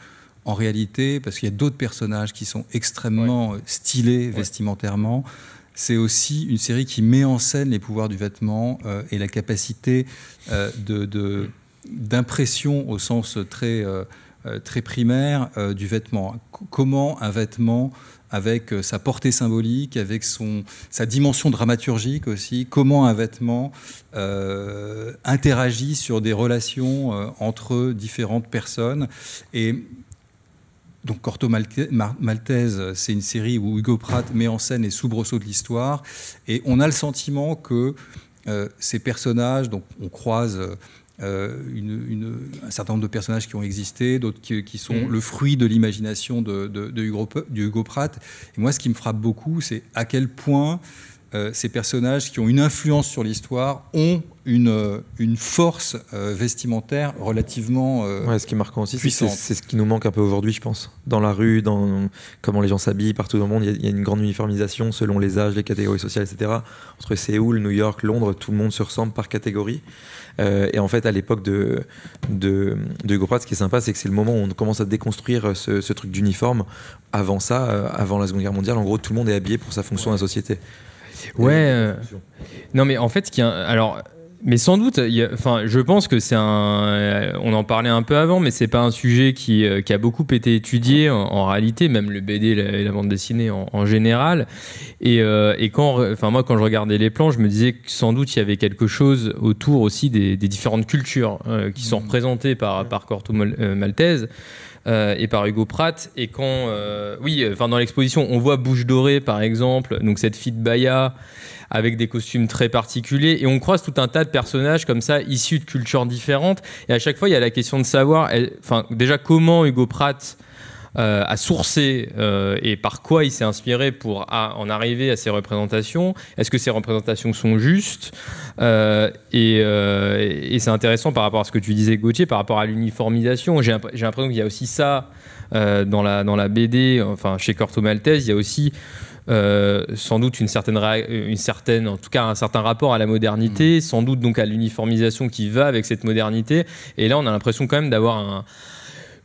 En réalité, parce qu'il y a d'autres personnages qui sont extrêmement euh, stylés vestimentairement, c'est aussi une série qui met en scène les pouvoirs du vêtement euh, et la capacité euh, de, d'impression au sens très euh, très primaire euh, du vêtement. comment un vêtement avec euh, sa portée symbolique, avec son, sa dimension dramaturgique aussi, comment un vêtement interagit sur des relations entre différentes personnes. Et donc Corto Maltese, c'est une série où Hugo Pratt met en scène les soubresauts de l'histoire, et on a le sentiment que ces personnages, donc on croise... Euh, une, un certain nombre de personnages qui ont existé, d'autres qui, sont mm. le fruit de l'imagination de, Hugo, de, Hugo, Pratt. Et moi, ce qui me frappe beaucoup, c'est à quel point euh, ces personnages qui ont une influence sur l'histoire ont une, euh, une force vestimentaire relativement ouais, Ce qui est marquant aussi, c'est ce qui nous manque un peu aujourd'hui, je pense. Dans la rue, dans comment les gens s'habillent, partout dans le monde, il y, y, a une grande uniformisation selon les âges, les catégories sociales, etc. Entre Séoul, New York, Londres, tout le monde se ressemble par catégorie. Euh, et en fait, à l'époque de, de, de, Hugo Pratt, ce qui est sympa, c'est que c'est le moment où on commence à déconstruire euh, ce, truc d'uniforme. Avant ça, euh, avant la Seconde Guerre mondiale, en gros, tout le monde est habillé pour sa fonction dans la société. Ouais. non, mais en fait, ce qui alors mais sans doute, enfin, je pense que c'est un. Euh, on en parlait un peu avant, mais c'est pas un sujet qui, euh, a beaucoup été étudié en, réalité, même le BD et la, bande dessinée en, général. Euh, et, quand, enfin, moi, quand je regardais les plans, je me disais que sans doute il y avait quelque chose autour aussi des, différentes cultures qui sont mmh. représentées par, par Corto Maltese. et par Hugo Pratt. Et quand, oui, enfin dans l'exposition, on voit Bouche Dorée par exemple, donc cette fille de Baya avec des costumes très particuliers. Et on croise tout un tas de personnages comme ça, issus de cultures différentes. Et à chaque fois, il y a la question de savoir, enfin, déjà, comment Hugo Pratt euh, a sourcé euh, et par quoi il s'est inspiré pour ah, en arriver à ces représentations Est-ce que ces représentations sont justes euh, Et, et c'est intéressant par rapport à ce que tu disais, Gauthier, par rapport à l'uniformisation. J'ai l'impression qu'il y a aussi ça euh, dans, la, dans la BD, enfin chez Corto Maltese, il y a aussi euh, sans doute une certaine, une certaine, en tout cas un certain rapport à la modernité, mm. sans doute donc à l'uniformisation qui va avec cette modernité. Et là, on a l'impression quand même d'avoir un,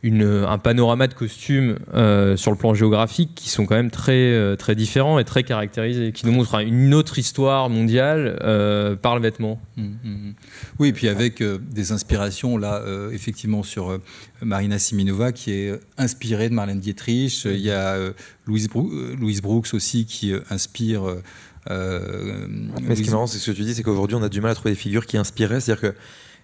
un panorama de costumes euh, sur le plan géographique qui sont quand même très, euh, très différents et très caractérisés, qui nous montrent une autre histoire mondiale euh, par le vêtement. Mmh, mmh, mmh. Oui, et puis avec des inspirations, là, effectivement, sur Marina Siminova, qui est inspirée de Marlène Dietrich. Il y a Louise, Brooks aussi qui inspire... Mais ce qui est c'est ce que tu dis, c'est qu'aujourd'hui, on a du mal à trouver des figures qui inspiraient. C'est-à-dire que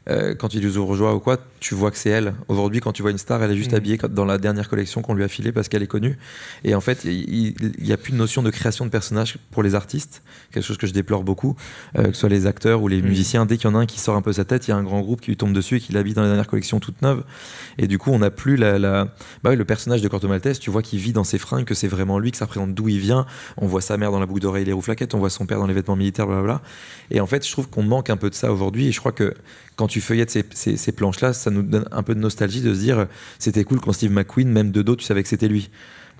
euh, quand il nous rejoint ou quoi, tu vois que c'est elle. Aujourd'hui, quand tu vois une star, elle est juste mm. habillée dans la dernière collection qu'on lui a filée parce qu'elle est connue. Et en fait, il n'y a plus de notion de création de personnage pour les artistes, quelque chose que je déplore beaucoup, euh, que ce soit les acteurs ou les mm. musiciens. Dès qu'il y en a un qui sort un peu sa tête, il y a un grand groupe qui lui tombe dessus et qui l'habille dans la dernière collection toute neuve. Et du coup, on n'a plus la, bah le personnage de Corto Maltese, tu vois qu'il vit dans ses fringues, que c'est vraiment lui, que ça représente d'où il vient. On voit sa mère dans la boucle d'oreille, les rouflaquettes, on voit son père dans les vêtements militaires, blablabla. Et en fait, je trouve qu'on manque un peu de ça aujourd'hui. Et je crois que quand tu feuillettes ces, planches-là, ça nous donne un peu de nostalgie de se dire euh, c'était cool quand Steve McQueen, même de dos, tu savais que c'était lui.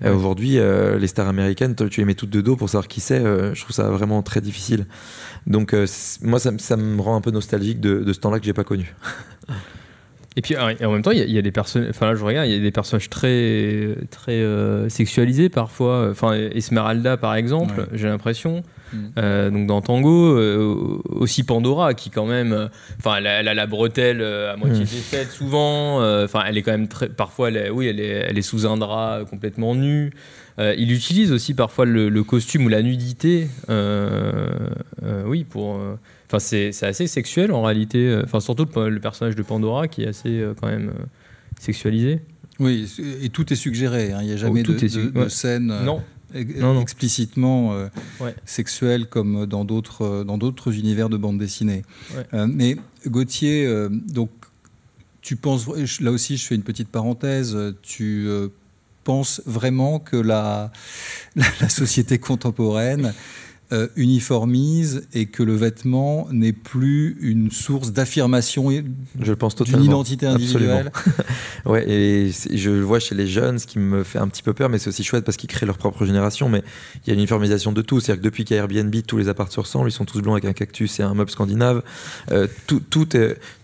Euh, aujourd'hui, euh, les stars américaines, tu les mets toutes de dos pour savoir qui c'est. je trouve ça vraiment très difficile. Donc, moi, ça, me rend un peu nostalgique de, ce temps-là que j'ai pas connu. Et puis ah, en même temps, il y, a des personnes. Enfin je regarde, il y a des personnages très très sexualisés parfois. Enfin, Esmeralda par exemple, j'ai l'impression. Mm. Euh, donc dans Tango, euh, aussi Pandora qui quand même, euh, enfin elle, a la bretelle à moitié mm. défaite souvent, enfin elle est quand même très, parfois oui elle est, sous un drap complètement nu il utilise aussi parfois le, costume ou la nudité, oui pour, enfin c'est assez sexuel en réalité, enfin surtout le personnage de Pandora qui est assez quand même sexualisé. Oui, et tout est suggéré. Hein. Il n'y a jamais oh, de, scène. Non explicitement euh, sexuel comme dans d'autres euh, dans d'autres univers de bande dessinée. Euh, mais Gauthier, euh, donc tu penses là aussi, je fais une petite parenthèse, tu penses vraiment que la, la société contemporaine euh, uniformise et que le vêtement n'est plus une source d'affirmation d'une identité individuelle. ouais, et je le vois chez les jeunes, ce qui me fait un petit peu peur, mais c'est aussi chouette parce qu'ils créent leur propre génération. Mais il y a une uniformisation de tout. C'est-à-dire que depuis qu'à Airbnb, tous les appartements sur 100, ils sont tous blancs avec un cactus et un meuble scandinave. Euh, tout, tout,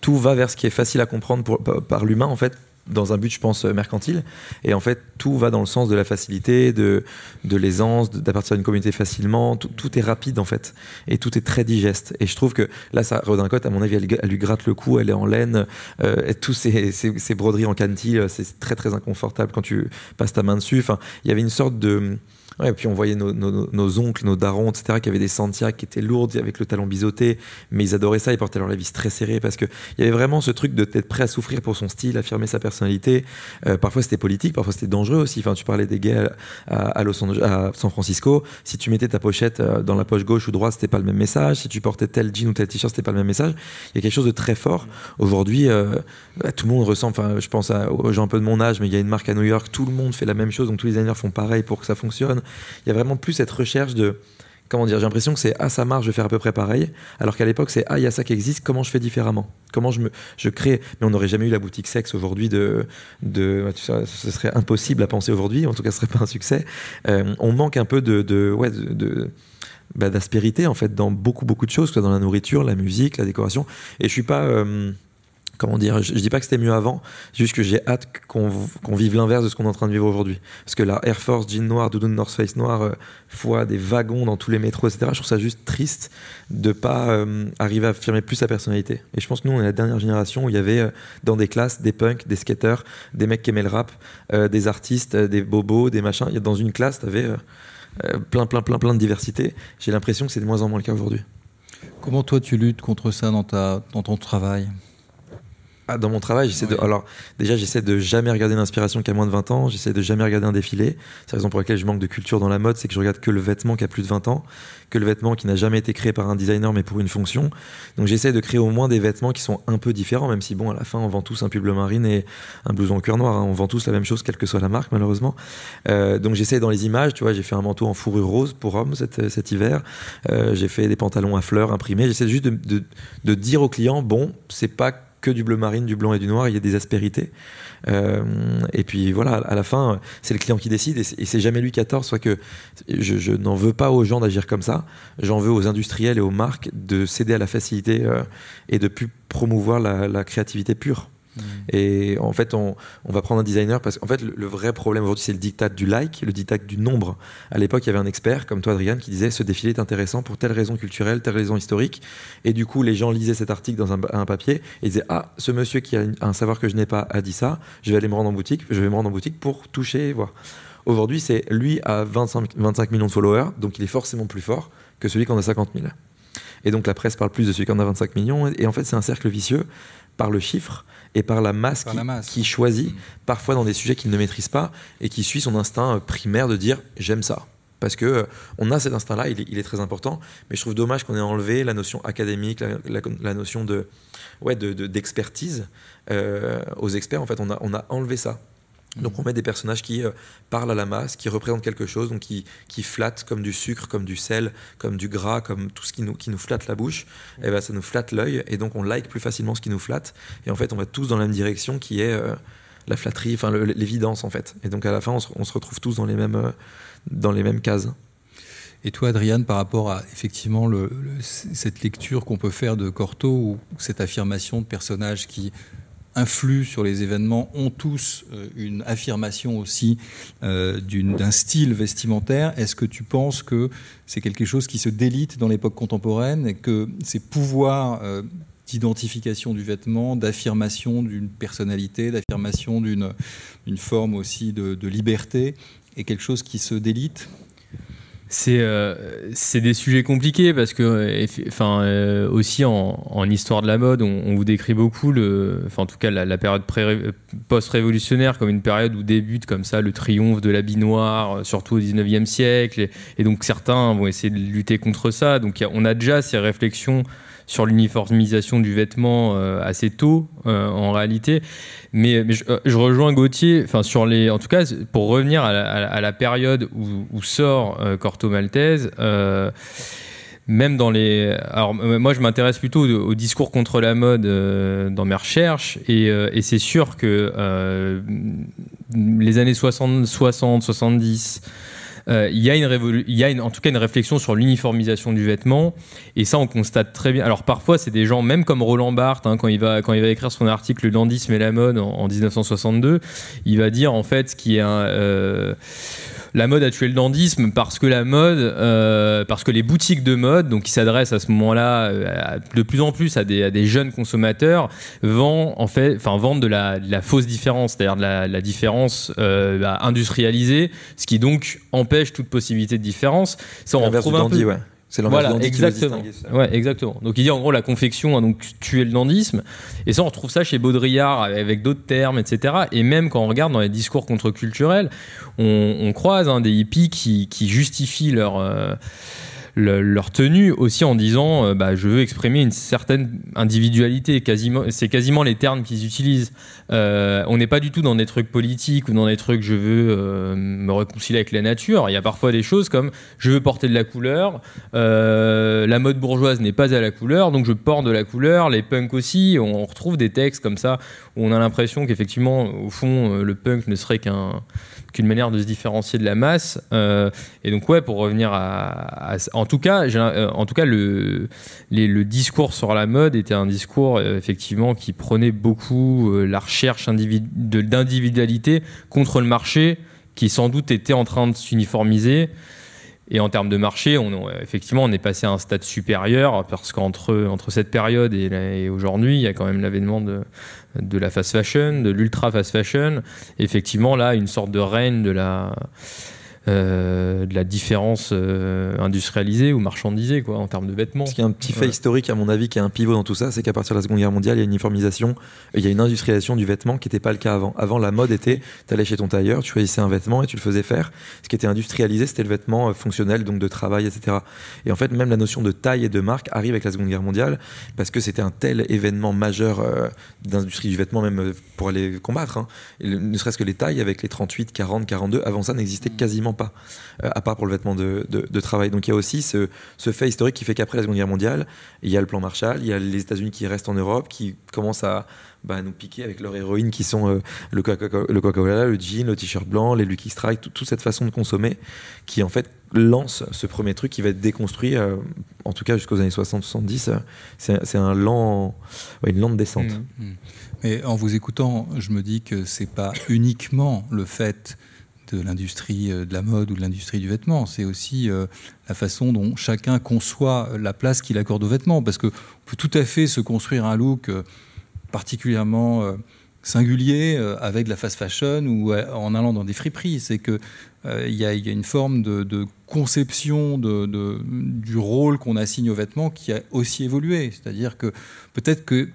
tout va vers ce qui est facile à comprendre pour, par l'humain, en fait, dans un but, je pense, euh, mercantile. Et en fait, tout va dans le sens de la facilité, de, de l'aisance, d'appartenir à une communauté facilement. Tout, est rapide, en fait. Et tout est très digeste. Et je trouve que là, ça, Redincote, à mon avis, elle, lui gratte le cou, elle est en laine. Euh, tous ces, ces, broderies en cantil euh, c'est très, très inconfortable quand tu passes ta main dessus. Enfin, il y avait une sorte de et puis on voyait nos, nos, nos, oncles, nos darons, etc., qui avaient des sentias qui étaient lourdes, avec le talon biseauté, mais ils adoraient ça, ils portaient leur la très serrée, parce qu'il y avait vraiment ce truc d'être prêt à souffrir pour son style, affirmer sa personnalité. Euh, parfois c'était politique, parfois c'était dangereux aussi. Enfin, tu parlais des gays à, Los Angeles, à San Francisco. Si tu mettais ta pochette euh, dans la poche gauche ou droite, c'était pas le même message. Si tu portais tel jean ou tel t-shirt, c'était pas le même message. Il y a quelque chose de très fort. Aujourd'hui, euh, bah, tout le monde ressent, enfin, je pense à, aux gens un peu de mon âge, mais il y a une marque à New York, tout le monde fait la même chose, donc tous les designers font pareil pour que ça fonctionne. Il y a vraiment plus cette recherche de comment dire, j'ai l'impression que c'est ah ça marche, je vais faire à peu près pareil, alors qu'à l'époque c'est ah il y a ça qui existe, comment je fais différemment Comment je me je crée Mais on n'aurait jamais eu la boutique sexe aujourd'hui de ce serait impossible à penser aujourd'hui, en tout cas ce serait pas un succès. Euh, on manque un peu de de ouais bah, d'aspérité en fait dans beaucoup beaucoup de choses, que dans la nourriture, la musique, la décoration. Et je suis pas euh, comment dire, je, ne dis pas que c'était mieux avant, juste que j'ai hâte qu'on vive l'inverse de ce qu'on est en train de vivre aujourd'hui. Parce que la Air Force, jean noir, doudoune North Face noir, euh, fois des wagons dans tous les métros, etc. Je trouve ça juste triste de pas euh, arriver à affirmer plus sa personnalité. Et je pense que nous, on est la dernière génération où il y avait euh, dans des classes des punks, des skaters, des mecs qui aimaient le rap, des artistes, des bobos, des machins. Dans une classe, tu avais plein, plein, plein, plein de diversité. J'ai l'impression que c'est de moins en moins le cas aujourd'hui. Comment toi tu luttes contre ça dans, dans ton travail ah, dans mon travail, j'essaie de. Alors, déjà, j'essaie de jamais regarder une inspiration qui a moins de 20 ans. J'essaie de jamais regarder un défilé. C'est la raison pour laquelle je manque de culture dans la mode, c'est que je regarde que le vêtement qui a plus de 20 ans, que le vêtement qui n'a jamais été créé par un designer mais pour une fonction. Donc, j'essaie de créer au moins des vêtements qui sont un peu différents, même si, bon, à la fin, on vend tous un pull bleu marine et un blouson en cuir noir. Hein. On vend tous la même chose, quelle que soit la marque, malheureusement. Euh, donc, j'essaie dans les images, tu vois, j'ai fait un manteau en fourrure rose pour homme cet, euh, cet hiver. Euh, j'ai fait des pantalons à fleurs imprimés. J'essaie juste de, de, de dire aux clients, bon, c'est pas que du bleu marine, du blanc et du noir, il y a des aspérités. Euh, et puis voilà, à la fin, c'est le client qui décide et c'est jamais lui qui a tort, soit que je, n'en veux pas aux gens d'agir comme ça, j'en veux aux industriels et aux marques de céder à la facilité euh, et de plus promouvoir la créativité pure. Et en fait, on, va prendre un designer parce qu'en fait, le, vrai problème aujourd'hui, c'est le dictat du like, le dictat du nombre. À l'époque, il y avait un expert comme toi, Adrian, qui disait ce défilé est intéressant pour telle raison culturelle, telle raison historique. Et du coup, les gens lisaient cet article dans un, papier et disaient ah, ce monsieur qui a un savoir que je n'ai pas a dit ça, je vais aller me rendre en boutique, je vais me rendre en boutique pour toucher et voir. Aujourd'hui, c'est lui à 25, 25 millions de followers, donc il est forcément plus fort que celui qui en a 50 000. Et donc la presse parle plus de celui qui en a 25 millions. Et en fait, c'est un cercle vicieux par le chiffre et par la masse, qui, choisit, parfois dans des sujets qu'il ne maîtrise pas, et qui suit son instinct euh, primaire de dire j'aime ça. Parce que euh, on a cet instinct-là, il, est très important, mais je trouve dommage qu'on ait enlevé la notion académique, la, notion de ouais, d'expertise euh, aux experts. En fait, on a, on a enlevé ça. Donc mhm. on met des personnages qui euh, parlent à la masse, qui représentent quelque chose, donc qui, qui flattent comme du sucre, comme du sel, comme du gras, comme tout ce qui nous, qui nous flatte la bouche. Et eh bien ça nous flatte l'œil et donc on like plus facilement ce qui nous flatte. Et en fait on va tous dans la même direction qui est euh, la flatterie, enfin l'évidence en fait. Et donc à la fin on se, retrouve tous dans les mêmes, euh, dans les mêmes cases. Et toi, Adriane, par rapport à effectivement cette lecture qu'on peut faire de Corto ou cette affirmation de personnage qui influent sur les événements ont tous euh, une affirmation aussi euh, d'un style vestimentaire. Est-ce que tu penses que c'est quelque chose qui se délite dans l'époque contemporaine et que ces pouvoirs euh, d'identification du vêtement, d'affirmation d'une personnalité, d'affirmation d'une forme aussi de, de liberté est quelque chose qui se délite euh, c'est des sujets compliqués parce que, euh, enfin, euh, aussi en, histoire de la mode, on, vous décrit beaucoup, le, enfin, en tout cas, la, période post-révolutionnaire comme une période où débute comme ça le triomphe de l'habit noir, surtout au 19e siècle. Et, donc, certains vont essayer de lutter contre ça. Donc, on a déjà ces réflexions sur l'uniformisation du vêtement euh, assez tôt, euh, en réalité. Mais, euh, je, rejoins Gauthier, enfin, sur les, en tout cas, pour revenir à la, période où, sort Corto Maltese, même dans les. Alors, moi, je m'intéresse plutôt au discours contre la mode dans mes recherches, et, c'est sûr que les années 60, 60 70, euh, il y a, une, il en tout cas une réflexion sur l'uniformisation du vêtement. Et ça, on constate très bien. Alors parfois, c'est des gens, même comme Roland Barthes, hein, quand, il va, quand il va écrire son article Le et la mode en, 1962, il va dire en fait ce qui est un. Euh, la mode a tué le dandisme parce que la mode, euh, parce que les boutiques de mode, donc qui s'adressent à ce moment-là euh, de plus en plus à des, jeunes consommateurs, vendent en fait, enfin vendent de la, fausse différence, c'est-à-dire de la, différence euh, bah, industrialisée, ce qui donc empêche toute possibilité de différence. Ça on retrouve Ouais. C'est voilà, exactement. Qui Ouais, exactement. Donc il dit en gros la confection a hein, donc tué le dandisme. Et ça, on retrouve ça chez Baudrillard avec d'autres termes, etc. Et même quand on regarde dans les discours contre-culturels, on, croise hein, des hippies qui, justifient leur. Euh, leur tenue aussi en disant euh, bah, je veux exprimer une certaine individualité. Quasiment, c'est quasiment les termes qu'ils utilisent. Euh, on n'est pas du tout dans des trucs politiques ou dans des trucs je veux euh, me réconcilier avec la nature. Il y a parfois des choses comme je veux porter de la couleur, la mode bourgeoise n'est pas à la couleur, donc je porte de la couleur, les punks aussi. on retrouve des textes comme ça où on a l'impression qu'effectivement, au fond, le punk ne serait qu'un qu'une manière de se différencier de la masse. Euh, et donc ouais, pour revenir à, en tout cas, euh, en tout cas le, le discours sur la mode était un discours euh, effectivement qui prenait beaucoup la recherche d'individualité contre le marché qui sans doute était en train de s'uniformiser et en termes de marché, on, effectivement, on est passé à un stade supérieur parce qu'entre entre cette période et, aujourd'hui, il y a quand même l'avènement de, de la fast fashion, de l'ultra fast fashion. Effectivement, là, une sorte de reine de la euh, de la différence euh, industrialisée ou marchandisée quoi, en termes de vêtements. Ce qui est un petit fait historique, à mon avis, qui est un pivot dans tout ça, c'est qu'à partir de la Seconde Guerre mondiale, il y a une uniformisation, il y a une industrialisation du vêtement qui n'était pas le cas avant. Avant, la mode était, tu allais chez ton tailleur, tu choisissais un vêtement et tu le faisais faire. Ce qui était industrialisé, c'était le vêtement euh, fonctionnel, donc de travail, etc. Et en fait, même la notion de taille et de marque arrive avec la Seconde Guerre mondiale, parce que c'était un tel événement majeur d'industrie du vêtement, même pour aller combattre. Hein. ne serait-ce que les tailles avec les 38, 40, 42, avant ça n'existait quasiment pas, euh, à part pour le vêtement de, travail. Donc il y a aussi ce, fait historique qui fait qu'après la Seconde Guerre mondiale, il y a le plan Marshall, il y a les États-Unis qui restent en Europe, qui commencent à bah, nous piquer avec leurs héroïnes qui sont euh, le Coca-Cola, le, jean, le t-shirt blanc, les Lucky Strike, toute cette façon de consommer qui en fait lance ce premier truc qui va être déconstruit, euh, en tout cas jusqu'aux années 60-70. C'est un lent, une lente descente. Mmh, mmh. Mais en vous écoutant, je me dis que c'est pas uniquement le fait de l'industrie euh, de la mode ou de l'industrie du vêtement. C'est aussi euh, la façon dont chacun conçoit euh, la place qu'il accorde aux vêtements. Parce qu'on peut tout à fait se construire un look particulièrement singulier avec de la fast fashion ou en allant dans des friperies. C'est que il y, a une forme de, conception de, du rôle qu'on assigne aux vêtements qui a aussi évolué. C'est-à-dire que peut-être que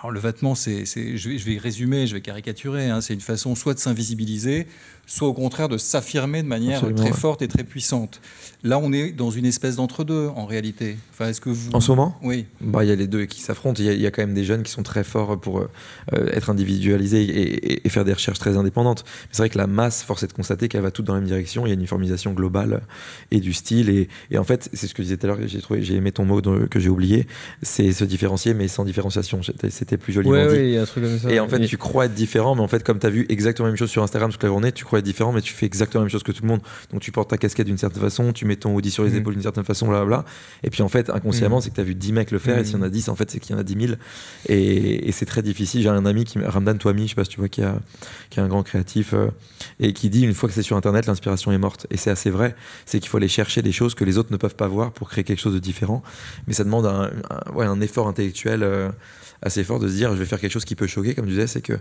alors le vêtement, c'est, je, vais, résumer, je vais caricaturer, hein, c'est une façon soit de s'invisibiliser, soit au contraire de s'affirmer de manière très forte et très puissante. Là, on est dans une espèce d'entre-deux, en réalité. Enfin, est-ce que vous... En ce moment Oui. Bah, il y a les deux qui s'affrontent. Il y, a quand même des jeunes qui sont très forts pour euh, être individualisés et, faire des recherches très indépendantes. Mais c'est vrai que la masse, force est de constater qu'elle va toutes dans la même direction. Il y a une uniformisation globale et du style. Et, en fait, c'est ce que je disais tout à l'heure, j'ai trouvé, j'ai aimé ton mot que j'ai oublié, c'est se différencier, mais sans différenciation. C'était plus joli. un truc comme ça. Et en fait, tu crois être différent, mais en fait, comme tu as vu exactement la même chose sur Instagram toute la journée, tu différent, mais tu fais exactement la même chose que tout le monde. Donc tu portes ta casquette d'une certaine façon, tu mets ton hoodie sur les mm. épaules d'une certaine façon, là, là. Et puis en fait, inconsciemment, mm. c'est que tu as vu 10 mecs le faire, et s'il y en a 10, mm. en fait, c'est qu'il y en a 10 000. Et, c'est très difficile. J'ai un ami, qui, Ramdan Toami, je sais pas si tu vois, qui, a, est un grand créatif, euh, et qui dit une fois que c'est sur Internet, l'inspiration est morte. Et c'est assez vrai. C'est qu'il faut aller chercher des choses que les autres ne peuvent pas voir pour créer quelque chose de différent. Mais ça demande un, effort intellectuel euh, assez fort de se dire je vais faire quelque chose qui peut choquer, comme tu disais, c'est que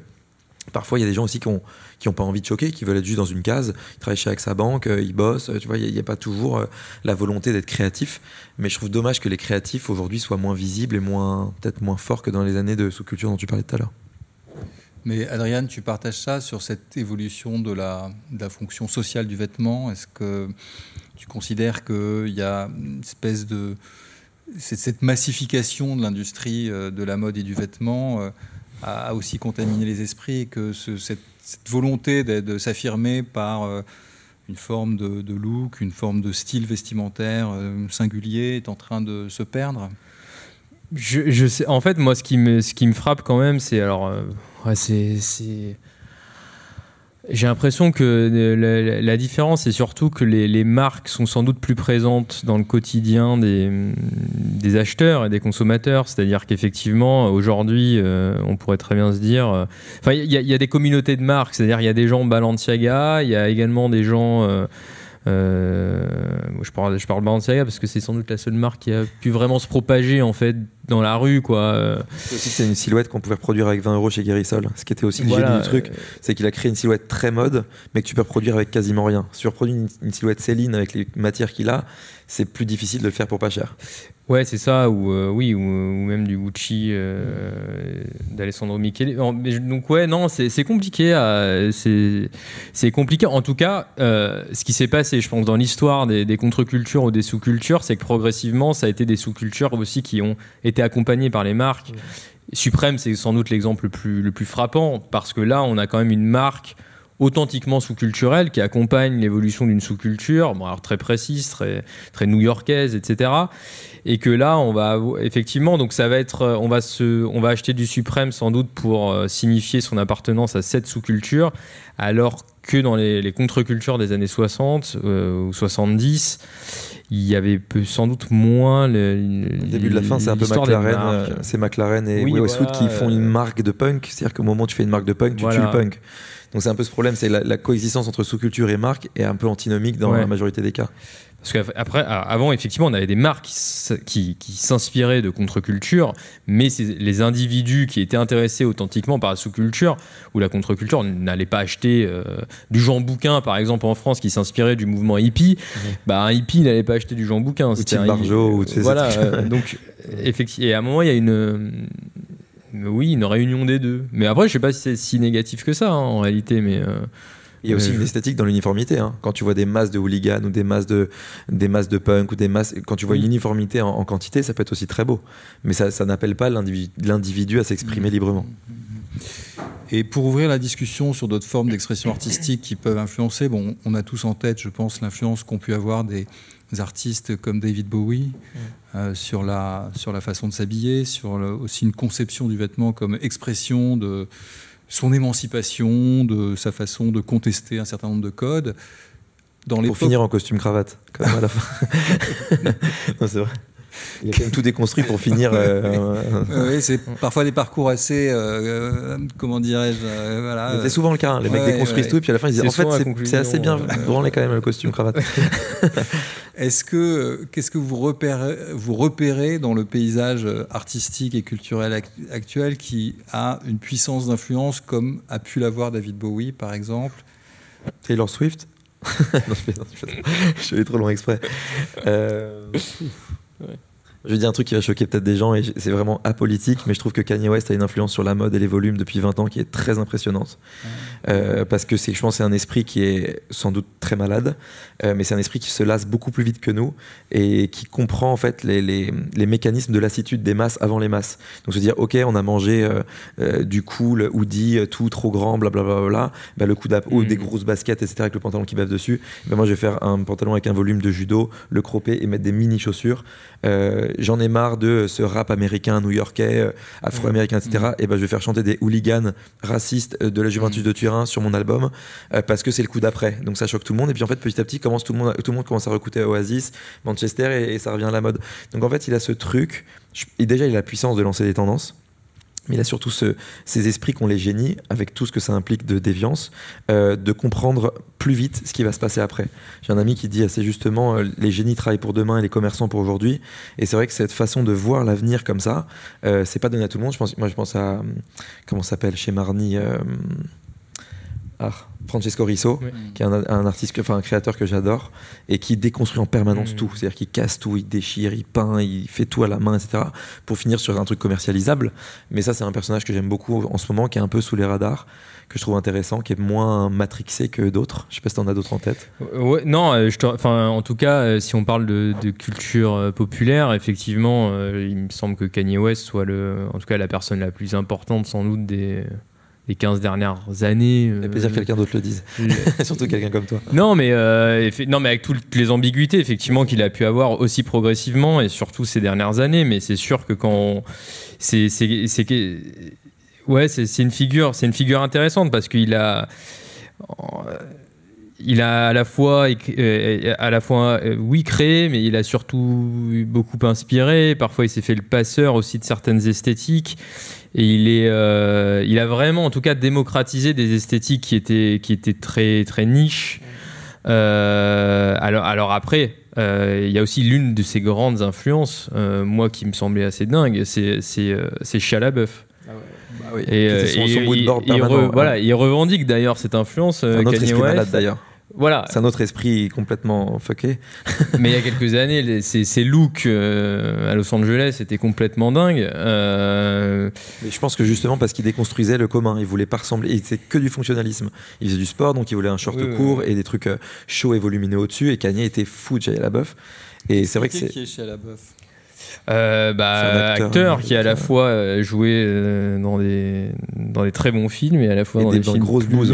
Parfois, il y a des gens aussi qui n'ont pas envie de choquer, qui veulent être juste dans une case. Ils travaillent chez sa banque, euh, ils bossent. Euh, tu vois, il n'y a, pas toujours euh, la volonté d'être créatif. Mais je trouve dommage que les créatifs aujourd'hui soient moins visibles et moins peut-être moins forts que dans les années de sous-culture dont tu parlais tout à l'heure. Mais Adrien, tu partages ça sur cette évolution de la, de la fonction sociale du vêtement. Est-ce que tu considères qu'il y a une espèce de cette massification de l'industrie de la mode et du vêtement a, aussi contaminé les esprits et que cette, volonté de s'affirmer par euh, une forme de, look, une forme de style vestimentaire euh, singulier est en train de se perdre je, sais, En fait, moi, ce qui me, ce qui me frappe quand même, c'est alors, euh, c'est j'ai l'impression que euh, la, différence, c'est surtout que les, marques sont sans doute plus présentes dans le quotidien des, mm, acheteurs et des consommateurs. C'est-à-dire qu'effectivement, aujourd'hui, euh, on pourrait très bien se dire. Euh, enfin, il y, a des communautés de marques. C'est-à-dire il y a des gens Balenciaga, il y a également des gens. je parle, je parle Balenciaga parce que c'est sans doute la seule marque qui a pu vraiment se propager en fait dans la rue, quoi. Aussi, c'est une silhouette qu'on pouvait reproduire avec 20 euros chez Guérissol. Ce qui était aussi le du truc, euh, c'est qu'il a créé une silhouette très mode, mais que tu peux reproduire avec quasiment rien. Si tu reproduis une, silhouette Céline avec les matières qu'il a, c'est plus difficile de le faire pour pas cher. Ouais, c'est ça, ou euh, oui, ou, même du Gucci euh, d'Alessandro Michele. Donc ouais, non, c'est compliqué. C'est compliqué. En tout cas, euh, ce qui s'est passé, je pense, dans l'histoire des, des contre-cultures ou des sous-cultures, c'est que progressivement, ça a été des sous-cultures aussi qui ont été accompagné par les marques. Suprême, c'est sans doute l'exemple le plus, le plus frappant, parce que là, on a quand même une marque authentiquement sous-culturelle qui accompagne l'évolution d'une sous-culture, alors très précise, très, très new-yorkaise, etc. Et que là, on va effectivement, donc ça va être, euh, on va, se, on va acheter du suprême sans doute pour euh, signifier son appartenance à cette sous-culture, alors que dans les, contre-cultures des années 60 euh, ou 70, il y avait peu, sans doute moins. Le, début de la fin, c'est un peu McLaren. Euh, c'est McLaren et Westwood qui font une euh, marque de punk. C'est-à-dire qu'au moment où tu fais une marque de punk, tu tues le punk. Donc c'est un peu ce problème, c'est la, la, coexistence entre sous-culture et marque est un peu antinomique dans la majorité des cas. Parce qu'après, avant, effectivement, on avait des marques qui, s'inspiraient de contre-culture, mais les individus qui étaient intéressés authentiquement par la sous-culture ou la contre-culture n'allaient pas acheter euh, du Jean Bouquin, par exemple, en France, qui s'inspirait du mouvement hippie. Mmh. Bah, un hippie n'allait pas acheter du Jean Bouquin. Ou Tim Barjot, ou Voilà. Euh, donc, effectivement, et à un moment, il y a une. Oui, une réunion des deux. Mais après, je sais pas si c'est si négatif que ça, hein, en réalité, mais. Euh, il y a aussi une esthétique dans l'uniformité. Hein. Quand tu vois des masses de hooligans ou des masses de, des masses de punk ou des masses. Quand tu vois une mm. uniformité en, quantité, ça peut être aussi très beau. Mais ça, ça n'appelle pas l'individu à s'exprimer mm. librement. Et pour ouvrir la discussion sur d'autres formes d'expression artistique qui peuvent influencer, bon, on a tous en tête, je pense, l'influence qu'ont pu avoir des artistes comme David Bowie mm. euh, sur, la, sur la façon de s'habiller, sur aussi une conception du vêtement comme expression de, son émancipation, de sa façon de contester un certain nombre de codes. Dans Pour finir en costume cravate, quand même à la fin. non, c'est vrai. Il a tout déconstruit pour finir. Euh, oui, c'est parfois des parcours assez. Euh, euh, comment dirais-je C'est souvent le cas. Hein. Les mecs déconstruisent tout et puis à la fin ils disent En fait, c'est assez bien branlez quand même le costume cravate. Est-ce que qu'est-ce que vous repérez, vous repérez dans le paysage artistique et culturel actuel qui a une puissance d'influence comme a pu l'avoir David Bowie par exemple Taylor Swift non, je, vais trop long exprès. Euh... Ouais. Je vais dire un truc qui va choquer peut-être des gens et c'est vraiment apolitique, mais je trouve que Kanye West a une influence sur la mode et les volumes depuis 20 ans qui est très impressionnante. Euh, parce que je pense c'est un esprit qui est sans doute très malade, euh, mais c'est un esprit qui se lasse beaucoup plus vite que nous et qui comprend en fait les, mécanismes de lassitude des masses avant les masses. Donc se dire, ok, on a mangé euh, du cool, hoodie, tout trop grand, blablabla, bla, bla, bah, le coup mm. des grosses baskets, etc., avec le pantalon qui bave dessus, bah, moi je vais faire un pantalon avec un volume de judo, le croper et mettre des mini chaussures j'en ai marre de ce rap américain, new-yorkais, euh, afro-américain, etc. Et mm. eh ben, je vais faire chanter des hooligans racistes euh, de la Juventus mm. de Turin sur mon album euh, parce que c'est le coup d'après. Donc ça choque tout le monde. Et puis en fait, petit à petit, commence tout le monde, tout commence à recouter Oasis, Manchester et, ça revient à la mode. Donc en fait, il a ce truc. et déjà, il a la puissance de lancer des tendances mais il a surtout ces esprits qu'ont les génies, avec tout ce que ça implique de déviance, euh, de comprendre plus vite ce qui va se passer après. J'ai un ami qui dit assez justement euh, les génies travaillent pour demain et les commerçants pour aujourd'hui. Et c'est vrai que cette façon de voir l'avenir comme ça, euh, c'est pas donné à tout le monde. Je pense, moi, je pense à euh, comment s'appelle chez Marny. Francesco Risso, qui est un, artiste, enfin un créateur que j'adore et qui déconstruit en permanence mm. tout. C'est-à-dire qu'il casse tout, il déchire, il peint, il fait tout à la main, etc. Pour finir sur un truc commercialisable. Mais ça, c'est un personnage que j'aime beaucoup en ce moment, qui est un peu sous les radars, que je trouve intéressant, qui est moins matrixé que d'autres. Je sais pas si tu en as d'autres en tête. Euh, ouais, non, euh, enfin, en tout cas, euh, si on parle de, culture populaire, effectivement, il me semble que Kanye West soit le, en tout cas la personne la plus importante sans doute des les 15 dernières années. Euh, plaisir que quelqu'un d'autre le dise. Surtout quelqu'un comme toi. Non, mais, euh, non, mais avec toutes les ambiguïtés, effectivement, qu'il a pu avoir aussi progressivement et surtout ces dernières années. Mais c'est sûr que quand. On... C'est. Ouais, c'est une figure, c'est une figure intéressante parce qu'il a, euh, il a à la fois, euh, à la fois, oui, créé, mais il a surtout beaucoup inspiré. Parfois, il s'est fait le passeur aussi de certaines esthétiques. Et il, est, euh, il a vraiment, en tout cas, démocratisé des esthétiques qui étaient, qui étaient très, très niches. Euh, alors, alors après, euh, il y a aussi l'une de ses grandes influences, moi qui me semblait assez dingue, c'est, c'est, c'est ah bah Et, voilà, il revendique d'ailleurs cette influence. Kanye West. d'ailleurs. Voilà. C'est un autre esprit complètement fucké. Mais il y a quelques années, les, ces, looks euh, à Los Angeles étaient complètement dingues. Euh, Mais je pense que justement parce qu'il déconstruisait le commun, il voulait pas ressembler. C'était que du fonctionnalisme. Il faisait du sport, donc il voulait un short court et des trucs euh, chauds et volumineux au-dessus. Et Kanye était fou de la boeuf. Et c'est vrai que c'est. Euh, bah, acteur, hein, qui a à la fois euh, joué euh, dans des dans des très bons films et à la fois dans des, grosses bouses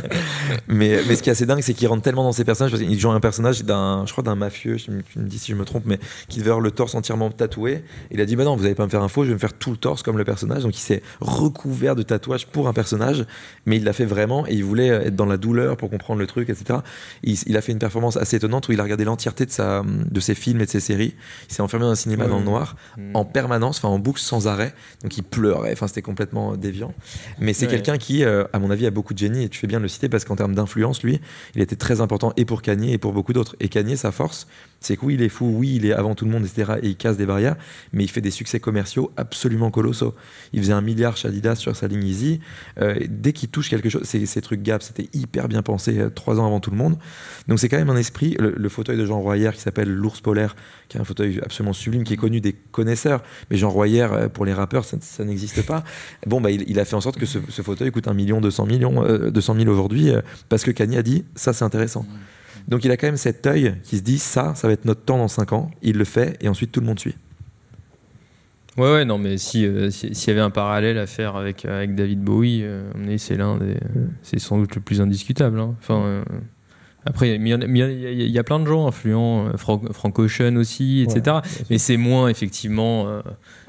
mais mais ce qui est assez dingue c'est qu'il rentre tellement dans ses personnages Il joue un personnage d'un je crois d'un mafieux je me, tu me dis si je me trompe mais qui devait avoir le torse entièrement tatoué il a dit bah non vous allez pas me faire un faux je vais me faire tout le torse comme le personnage donc il s'est recouvert de tatouages pour un personnage mais il l'a fait vraiment et il voulait être dans la douleur pour comprendre le truc etc il, il a fait une performance assez étonnante où il a regardé l'entièreté de sa de ses films et de ses séries il s'est enfermé dans un cinéma dans le noir hmm. en permanence, enfin en boucle sans arrêt. Donc il pleurait, enfin c'était complètement euh, déviant. Mais c'est quelqu'un qui, euh, à mon avis, a beaucoup de génie et tu fais bien de le citer parce qu'en termes d'influence, lui, il était très important et pour Kanye et pour beaucoup d'autres. Et Kanye, sa force, c'est que oui, il est fou, oui, il est avant tout le monde, etc. Et il casse des barrières, mais il fait des succès commerciaux absolument colossaux. Il faisait un milliard chez sur sa ligne Easy. Euh, dès qu'il touche quelque chose, ces trucs Gap, c'était hyper bien pensé euh, trois ans avant tout le monde. Donc c'est quand même un esprit. Le, fauteuil de Jean Royer qui s'appelle l'ours polaire, qui est un fauteuil absolument sublime, qui est connu des connaisseurs. Mais Jean Royer, euh, pour les rappeurs, ça, n'existe pas. Bon, bah, il, a fait en sorte que ce, fauteuil coûte un million 200 millions, deux cent mille aujourd'hui parce que Kanye a dit ça c'est intéressant. Mmh. Donc il a quand même cet œil qui se dit ça, ça va être notre temps dans 5 ans. Il le fait et ensuite tout le monde suit. Ouais, ouais, non, mais euh, s'il y avait un parallèle à faire avec, avec David Bowie, euh, c'est l'un des, mm. c'est sans doute le plus indiscutable. Hein. Enfin, euh, après, il y, a plein de gens influents, euh, Frank, Ocean aussi, etc. mais c'est moins, effectivement. Euh,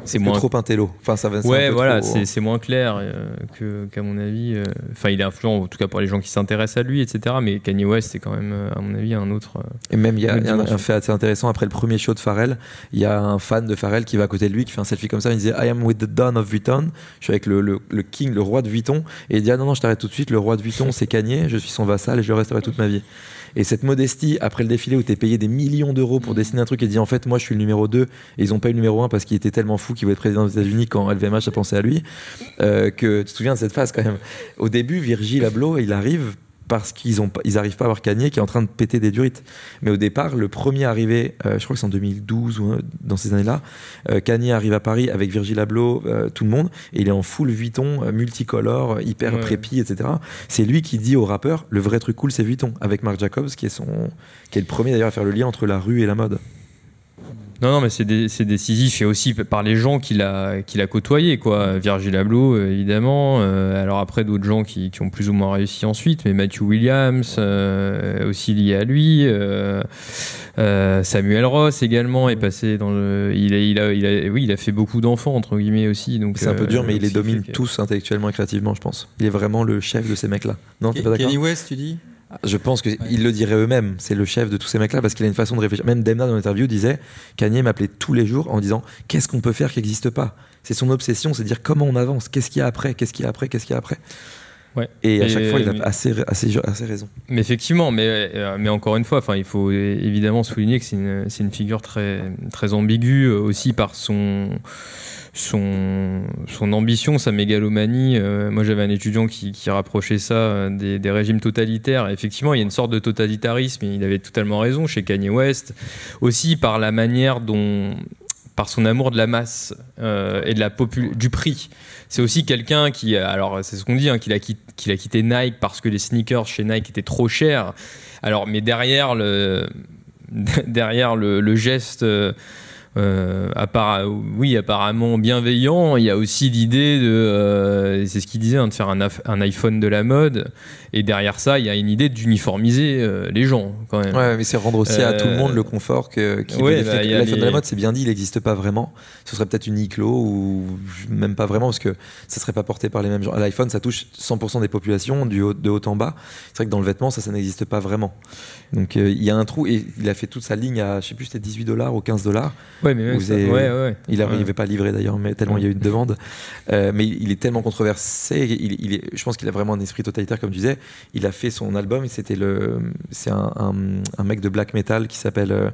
c'est moins. trop intello. Enfin, ça va, ouais, voilà, hein. c'est moins clair euh, que, qu'à mon avis. Enfin, il est influent, en tout cas, pour les gens qui s'intéressent à lui, etc. Mais Kanye West, c'est quand même, à mon avis, un autre. Et même, il y a, un, fait assez intéressant. Après le premier show de Pharrell, il y a un fan de Pharrell qui va à côté de lui, qui fait un selfie comme ça. Il disait I am with the Don of Vuitton. Je suis avec le, le king, le roi de Vuitton. Et il dit Ah non, non, je t'arrête tout de suite. Le roi de Vuitton, c'est Kanye. Je suis son vassal et je resterai toute ma vie. Et cette modestie, après le défilé où es payé des millions d'euros pour mm. dessiner un truc et dit en fait, moi je suis le numéro 2 et ils ont pas eu le numéro 1 parce qu'il était tellement fou qu'il voulait être président des États-Unis quand LVMH a pensé à lui, euh, que tu te souviens de cette phase quand même. Au début, Virgil Abloh, il arrive parce qu'ils n'arrivent pas à voir Kanye qui est en train de péter des durites. Mais au départ, le premier arrivé, euh, je crois que c'est en 2012 ou dans ces années-là, euh, Kanye arrive à Paris avec Virgil Abloh, euh, tout le monde, et il est en full Vuitton, multicolore, hyper prépi, etc. C'est lui qui dit au rappeur, le vrai truc cool c'est Vuitton, avec Marc Jacobs qui est, son, qui est le premier d'ailleurs à faire le lien entre la rue et la mode. Non, non, mais c'est, décisif et aussi par les gens qu'il a, côtoyés, quoi. Virgil Abloh, évidemment. Euh, alors après, d'autres gens qui, ont plus ou moins réussi ensuite, mais Matthew Williams, euh, aussi lié à lui. Euh, Samuel Ross également est passé dans le. Il a, oui, il a fait beaucoup d'enfants, entre guillemets, aussi. Donc, c'est un peu dur, mais il les domine tous intellectuellement et créativement, je pense. Il est vraiment le chef de ces mecs-là. Non, pas d'accord West, tu dis je pense qu'ils le diraient eux-mêmes. C'est le chef de tous ces mecs-là parce qu'il a une façon de réfléchir. Même Demna dans l'interview disait Kanye m'appelait tous les jours en disant qu'est-ce qu'on peut faire qui n'existe pas. C'est son obsession, c'est dire comment on avance, qu'est-ce qu'il y a après, qu'est-ce qu'il y a après, qu'est-ce qu'il y a après. Et, à chaque fois, il a euh, assez, assez, assez, raison. Mais effectivement, mais, euh, mais encore une fois, il faut évidemment souligner que c'est une, figure très, très ambiguë aussi par son son, ambition, sa mégalomanie. Euh, moi, j'avais un étudiant qui, rapprochait ça euh, des, régimes totalitaires. Effectivement, il y a une sorte de totalitarisme. il avait totalement raison chez Kanye West. Aussi par la manière dont par son amour de la masse euh, et de la du prix. C'est aussi quelqu'un qui, alors c'est ce qu'on dit, hein, qu'il a, quitté Nike parce que les sneakers chez Nike étaient trop chers. Alors, mais derrière le, derrière le, geste euh, part, oui, apparemment bienveillant. Il y a aussi l'idée de, euh, c'est ce qu'il disait, hein, de faire un, iPhone de la mode. Et derrière ça, il y a une idée d'uniformiser euh, les gens, quand même. Ouais, mais c'est rendre aussi à tout le monde euh, le confort que qui l'iPhone bah, de la mode. C'est bien dit, il n'existe pas vraiment. Ce serait peut-être une Iclo ou même pas vraiment parce que ça ne serait pas porté par les mêmes gens. L'iPhone, ça touche 100% des populations du haut, de haut en bas. C'est vrai que dans le vêtement, ça, ça n'existe pas vraiment. Donc il y a un trou et il a fait toute sa ligne à, je sais plus, c'était 18 dollars ou 15 dollars. Ouais, mais ouais, Il n'arrivait pas livré d'ailleurs, mais tellement il y a eu de demande. Euh, mais il, est tellement controversé. Il, je pense qu'il a vraiment un esprit totalitaire, comme tu disais. Il a fait son album. C'était le, c'est un, mec de black metal qui s'appelle euh,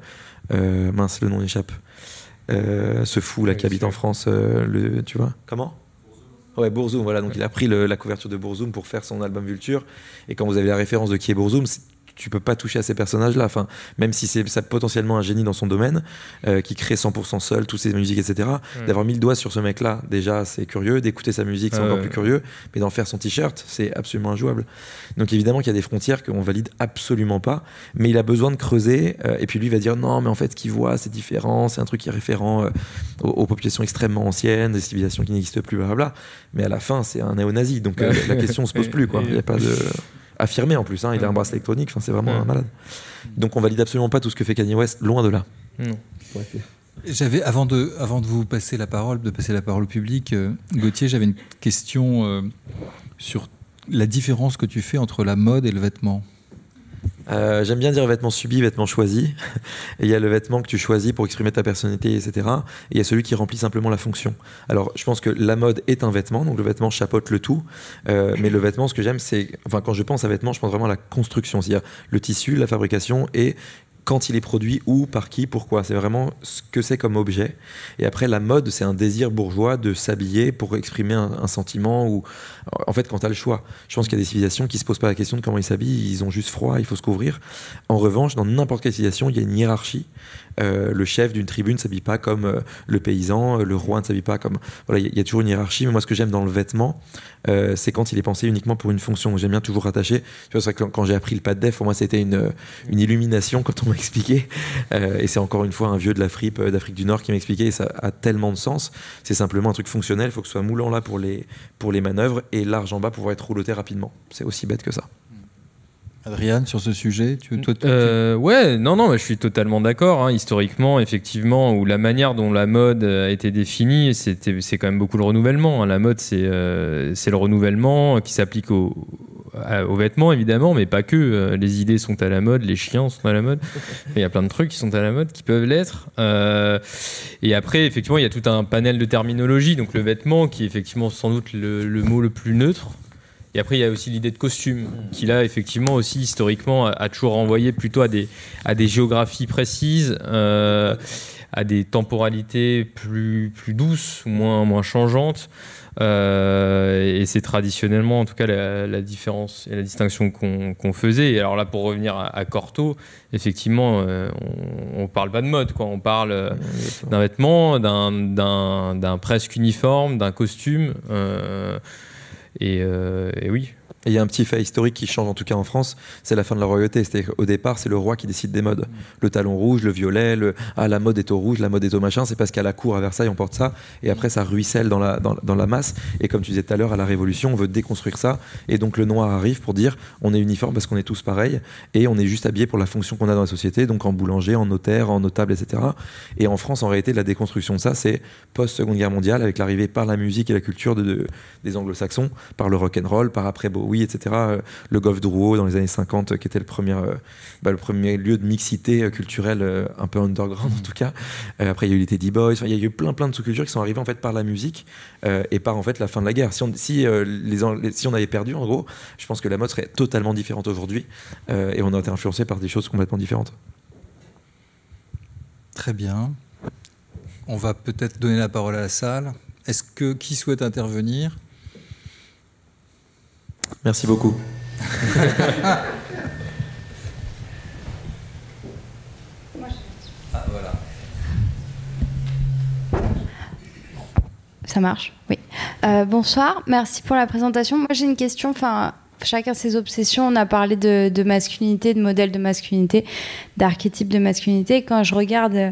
euh, mince, le nom échappe. ce fou là qui habite en France, le, tu vois Comment Ouais, Bourzoum, voilà. Donc, il a pris la couverture de Bourzoum pour faire son album Vulture. Et quand vous avez la référence de qui est Bourzoum, tu peux pas toucher à ces personnages-là. Enfin, même si c'est potentiellement un génie dans son domaine, euh, qui crée 100% seul toutes ses musiques, etc. D'avoir mis le doigt sur ce mec-là, déjà, c'est curieux. D'écouter sa musique, c'est encore plus curieux. Mais d'en faire son t-shirt, c'est absolument injouable. Donc évidemment qu'il y a des frontières qu'on valide absolument pas. Mais il a besoin de creuser. Euh, et puis lui va dire non, mais en fait, ce qu'il voit, c'est différent. C'est un truc qui est référent euh, aux, populations extrêmement anciennes, des civilisations qui n'existent plus, blablabla. Mais à la fin, c'est un néo-nazi. Donc la question se pose plus. Quoi. Il n'y a pas de affirmé en plus. Hein, il a un bracelet électronique, c'est vraiment un malade. Donc on valide absolument pas tout ce que fait Kanye West, loin de là. J'avais, avant de, avant de vous passer la parole, de passer la parole au public, euh, Gauthier, j'avais une question euh, sur la différence que tu fais entre la mode et le vêtement. Euh, j'aime bien dire vêtement subi, vêtements choisi. il y a le vêtement que tu choisis pour exprimer ta personnalité, etc. Et il y a celui qui remplit simplement la fonction. Alors, je pense que la mode est un vêtement, donc le vêtement chapeaute le tout. Euh, mais le vêtement, ce que j'aime, c'est. Enfin, quand je pense à vêtement, je pense vraiment à la construction, c'est-à-dire le tissu, la fabrication et quand il est produit, où, par qui, pourquoi. C'est vraiment ce que c'est comme objet. Et après, la mode, c'est un désir bourgeois de s'habiller pour exprimer un, sentiment ou, en fait, quand tu as le choix. Je pense qu'il y a des civilisations qui se posent pas la question de comment ils s'habillent, ils ont juste froid, il faut se couvrir. En revanche, dans n'importe quelle civilisation, il y a une hiérarchie. Euh, le chef d'une tribu ne s'habille pas comme euh, le paysan, euh, le roi ne s'habille pas comme. Voilà, il y, a toujours une hiérarchie. Mais moi, ce que j'aime dans le vêtement, c'est quand il est pensé uniquement pour une fonction. J'aime bien toujours rattacher. Tu vois, que quand, j'ai appris le pas de pour moi, c'était une, une illumination quand on expliquer expliqué. et c'est encore une fois un vieux de la euh, d'Afrique du Nord qui m'a expliqué. Et ça a tellement de sens. C'est simplement un truc fonctionnel. Il faut que ce soit moulant là pour les, pour les manœuvres et large en bas pour pouvoir être rouloté rapidement. C'est aussi bête que ça. Adriane, sur ce sujet, tu, toi, euh, ouais, non, non, mais je suis totalement d'accord. Hein. Historiquement, effectivement, où la manière dont la mode a été définie, c'est quand même beaucoup le renouvellement. Hein. La mode, euh, c'est le renouvellement qui s'applique au, aux vêtements évidemment, mais pas que. Euh, les idées sont à la mode, les chiens sont à la mode. Il y a plein de trucs qui sont à la mode, qui peuvent l'être. Euh, et après, effectivement, il y a tout un panel de terminologie. Donc le vêtement, qui est effectivement sans doute le, mot le plus neutre. Et après, il y a aussi l'idée de costume, qui là, effectivement, aussi historiquement, a, toujours renvoyé plutôt à des, à des géographies précises. Euh, à des temporalités plus, plus douces, moins, moins changeantes. Euh, et c'est traditionnellement, en tout cas, la, différence et la distinction qu'on faisait. Et alors là, pour revenir à, Corto, effectivement, euh, on, parle pas de mode, quoi. On parle euh, d'un vêtement, d'un presque uniforme, d'un costume. et, oui, et il y a un petit fait historique qui change en tout cas en France, c'est la fin de la royauté. C'est-à-dire départ, c'est le roi qui décide des modes. Le talon rouge, le violet, ah, la mode est au rouge, la mode est au machin. C'est parce qu'à la cour à Versailles, on porte ça. Et après, ça ruisselle dans la, masse. Et comme tu disais tout à l'heure, à la Révolution, on veut déconstruire ça. Et donc le noir arrive pour dire on est uniforme parce qu'on est tous pareils. Et on est juste habillé pour la fonction qu'on a dans la société, donc en boulanger, en notaire, en notable, etc. Et en France, en réalité, la déconstruction de ça, c'est post-seconde guerre mondiale, avec l'arrivée par la musique et la culture des anglo-saxons, par le rock roll, par après oui, etc. Euh, le Golfe Drouot dans les années 50, euh, qui était le premier, euh, bah, le premier lieu de mixité culturelle, un peu underground en tout cas. après, il y a eu les Teddy Boys, il y a eu plein, plein de sous-cultures qui sont arrivées en fait par la musique et par en fait la fin de la guerre. Si on, si on avait perdu, en gros, je pense que la mode serait totalement différente aujourd'hui et on a été influencé par des choses complètement différentes. Très bien. On va peut-être donner la parole à la salle. Est-ce que qui souhaite intervenir Merci beaucoup. Ah, Ça marche, oui. Euh, bonsoir, merci pour la présentation. Moi j'ai une question, enfin chacun ses obsessions. On a parlé de, de masculinité, de modèle de masculinité, d'archétype de masculinité. Quand je regarde euh,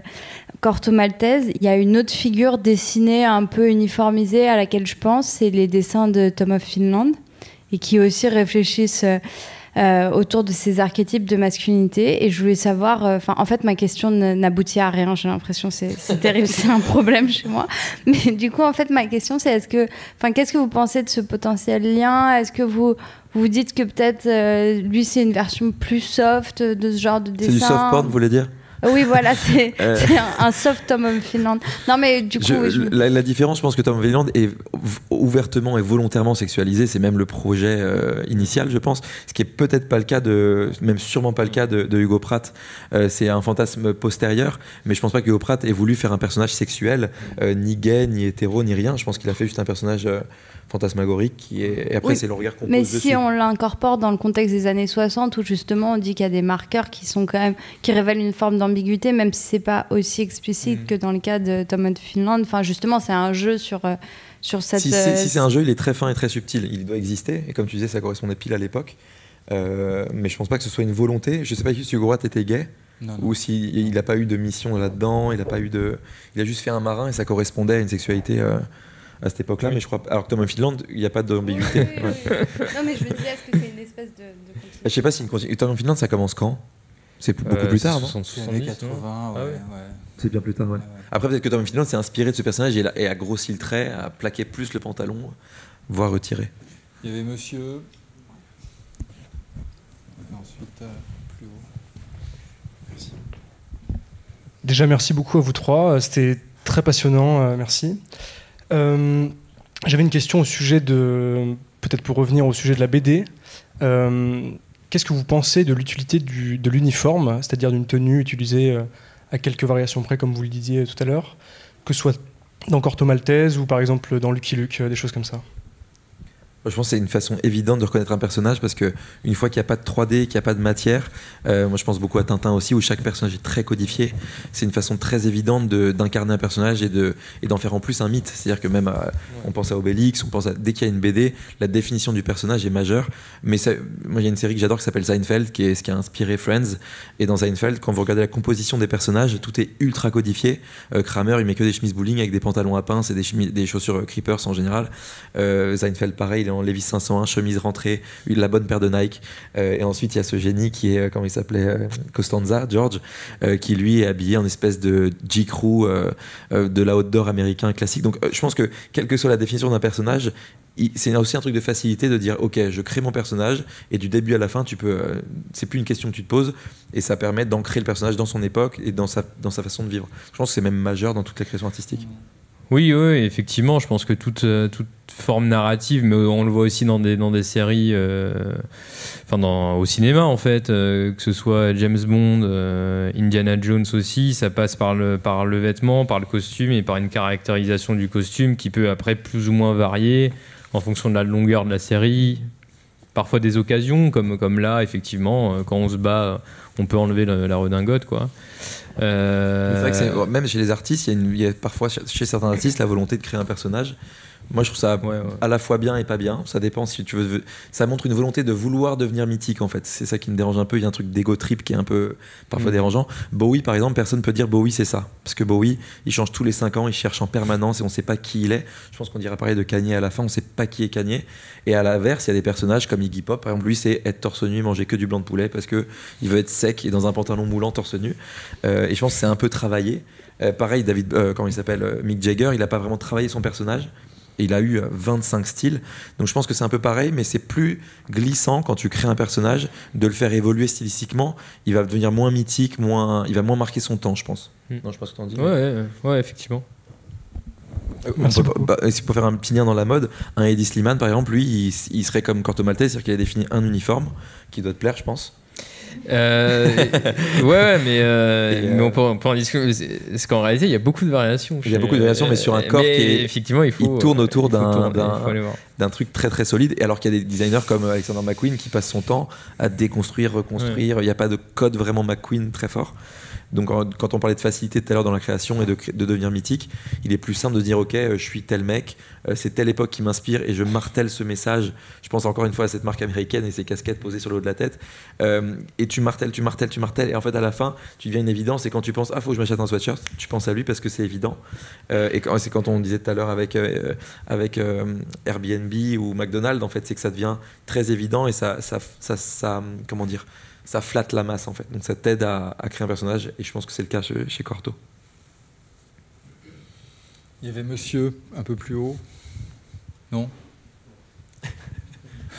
Corto Maltese, il y a une autre figure dessinée un peu uniformisée à laquelle je pense, c'est les dessins de Tom of Finland et qui aussi réfléchissent euh, autour de ces archétypes de masculinité. Et je voulais savoir, euh, enfin, en fait, ma question n'aboutit à rien. J'ai l'impression, c'est terrible, c'est un problème chez moi. Mais du coup, en fait, ma question, c'est est-ce que, enfin, qu'est-ce que vous pensez de ce potentiel lien Est-ce que vous vous dites que peut-être euh, lui, c'est une version plus soft de ce genre de dessin C'est du soft porn, vous voulez dire Oui, voilà, c'est euh. un, soft Tom Finland. Non, mais du coup. La, différence, je pense que Tom Finland est ouvertement et volontairement sexualisé. C'est même le projet euh, initial, je pense. Ce qui est peut-être pas le cas de. Même sûrement pas le cas de, Hugo Pratt. Euh, c'est un fantasme postérieur. Mais je pense pas que Hugo Pratt ait voulu faire un personnage sexuel, ni gay, ni hétéro, ni rien. Je pense qu'il a fait juste un personnage fantasmagorique. Et après, c'est le regard qu'on Mais si on l'incorpore dans le contexte des années 60, où justement on dit qu'il y a des marqueurs qui sont quand même qui révèlent une forme d'ambiguïté, même si c'est pas aussi explicite mm. que dans le cas de Thomas de Finland. Enfin, justement, c'est un jeu sur euh, sur cette. Euh, si c'est, un jeu, il est très fin et très subtil. Il doit exister. Et comme tu disais, ça correspondait pile à l'époque. Euh, mais je pense pas que ce soit une volonté. Je sais pas si Hugo était gay. ou s'il il n'a pas eu de mission là-dedans, il a pas eu de, il a juste fait un marin et ça correspondait à une sexualité à cette époque-là, mais je crois. Alors que Tom Finland, il n'y a pas d'ambiguïté. non, mais je me dis, est-ce que c'est une espèce de. de ne je sais pas si une continuité. Tom Finland, ça commence quand C'est beaucoup euh, plus tard, 60, 70, 80, ouais, C'est bien plus tard, ouais. Après, peut-être que Tom Finland s'est inspiré de ce personnage et, a grossi le trait, a plaqué plus le pantalon, voire retiré. Il y avait Monsieur. Et ensuite. Euh, merci Déjà, merci beaucoup à vous trois. C'était très passionnant. Euh, merci. Euh, j'avais une question au sujet de, peut-être pour revenir au sujet de la BD. Euh, qu'est-ce que vous pensez de l'utilité de l'uniforme, c'est-à-dire d'une tenue utilisée euh, à quelques variations près, comme vous le disiez tout à l'heure, que ce soit dans Corto Maltese ou par exemple dans Lucky Luke, des choses comme ça je pense que c'est une façon évidente de reconnaître un personnage parce que une fois qu'il n'y a pas de 3D, qu'il n'y a pas de matière, euh, moi je pense beaucoup à Tintin aussi où chaque personnage est très codifié. C'est une façon très évidente d'incarner un personnage et d'en faire en plus un mythe. C'est-à-dire que même on pense à Obélix, on pense à, dès qu'il y a une BD, la définition du personnage est majeure. Mais moi il y a une série que j'adore qui s'appelle Seinfeld, qui est ce qui a inspiré Friends. Et dans Seinfeld, quand vous regardez la composition des personnages, tout est ultra codifié. Euh, Kramer il met que des chemises bowling avec des pantalons à pinces et des, des chaussures euh, creepers en général. Seinfeld pareil en Levis 501, chemise rentrée, la bonne paire de Nike. Euh, et ensuite, il y a ce génie qui est, euh, comment il s'appelait euh, Costanza, George, qui lui est habillé en espèce de J-Crew de la haute d'or américain classique. Donc, je pense que, quelle que soit la définition d'un personnage, c'est aussi un truc de facilité de dire ok je crée mon personnage et du début à la fin tu peux c'est plus une question que tu te poses et ça permet d'ancrer le personnage dans son époque et dans sa, dans sa façon de vivre je pense que c'est même majeur dans toute la création artistique mmh. Oui, oui, effectivement, je pense que toute, euh, toute forme narrative, mais euh, on le voit aussi dans des, dans des séries, euh, enfin au cinéma en fait, que ce soit James Bond, Indiana Jones aussi, ça passe par le, par le vêtement, par le costume et par une caractérisation du costume qui peut après plus ou moins varier en fonction de la longueur de la série, parfois des occasions, comme, comme là, effectivement, euh, quand on se bat, on peut enlever la, redingote, quoi. Euh, vrai que oh, même chez les artistes, il y, a parfois chez certains artistes la volonté de créer un personnage moi, je trouve ça à la fois bien et pas bien. Ça dépend si tu veux. Ça montre une volonté de vouloir devenir mythique, en fait. C'est ça qui me dérange un peu. Il y a un truc d'égo trip qui est un peu parfois mm. dérangeant. Bowie, par exemple, personne peut dire Bowie, c'est ça. Parce que Bowie, il change tous les 5 ans, il cherche en permanence et on ne sait pas qui il est. Je pense qu'on dira pareil de Kanye à la fin, on ne sait pas qui est Kanye. Et à l'inverse, il y a des personnages comme Iggy Pop. Par exemple, lui, c'est être torse nu, manger que du blanc de poulet parce qu'il veut être sec et dans un pantalon moulant, torse nu. Euh, et je pense que c'est un peu travaillé. Euh, pareil, David, euh, comment il s'appelle Mick Jagger, il n'a pas vraiment travaillé son personnage il a eu 25 styles. Donc je pense que c'est un peu pareil, mais c'est plus glissant quand tu crées un personnage de le faire évoluer stylistiquement. Il va devenir moins mythique, moins, il va moins marquer son temps, je pense. Hmm. Non, je pense que en dis. Ouais, ouais, effectivement. Euh, peut, pour bah, faire un petit dans la mode, un Eddie Slimane, par exemple, lui, il, il serait comme Corto Maltese, c'est-à-dire qu'il a défini un uniforme qui doit te plaire, je pense. Euh, ouais, mais, euh, euh, mais on, peut, en discuter. Parce qu'en réalité, il y a beaucoup de variations. Il y a beaucoup de variations, mais sur un corps qui effectivement, il, tourne autour d'un truc très très solide. Et alors qu'il y a des designers comme Alexander McQueen qui passent son temps à déconstruire, reconstruire. Il n'y a pas de code vraiment McQueen très fort. Donc quand on parlait de facilité tout à l'heure dans la création et de, devenir mythique, il est plus simple de dire ok, euh, je suis tel mec, euh, c'est telle époque qui m'inspire et je martèle ce message. Je pense encore une fois à cette marque américaine et ses casquettes posées sur le haut de la tête. Euh, et tu martèles, tu martèles, tu martèles. Et en fait, à la fin, tu deviens une évidence. Et quand tu penses ah faut que je m'achète un sweatshirt, tu penses à lui parce que c'est évident. et c'est quand on disait tout à l'heure avec avec Airbnb ou McDonald's, en fait, c'est que ça devient très évident et ça, ça, ça, ça comment dire ça flatte la masse en fait. Donc ça t'aide à, créer un personnage et je pense que c'est le cas chez, Corto. Il y avait Monsieur un peu plus haut. Non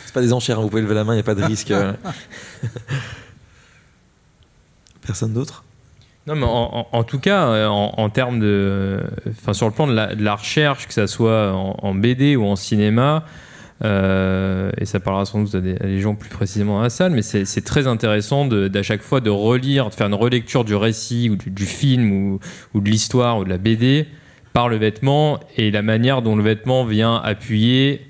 C'est pas des enchères, hein. vous pouvez lever la main, il n'y a pas de risque. Euh. Personne d'autre non, mais en, tout cas, euh, en, termes de. Enfin, sur le plan de la, de la recherche, que ce soit en, BD ou en cinéma, euh, et ça parlera sans doute à des, gens plus précisément à la salle, mais c'est très intéressant d'à chaque fois de relire, de faire une relecture du récit ou du, film ou, de l'histoire ou de la BD par le vêtement et la manière dont le vêtement vient appuyer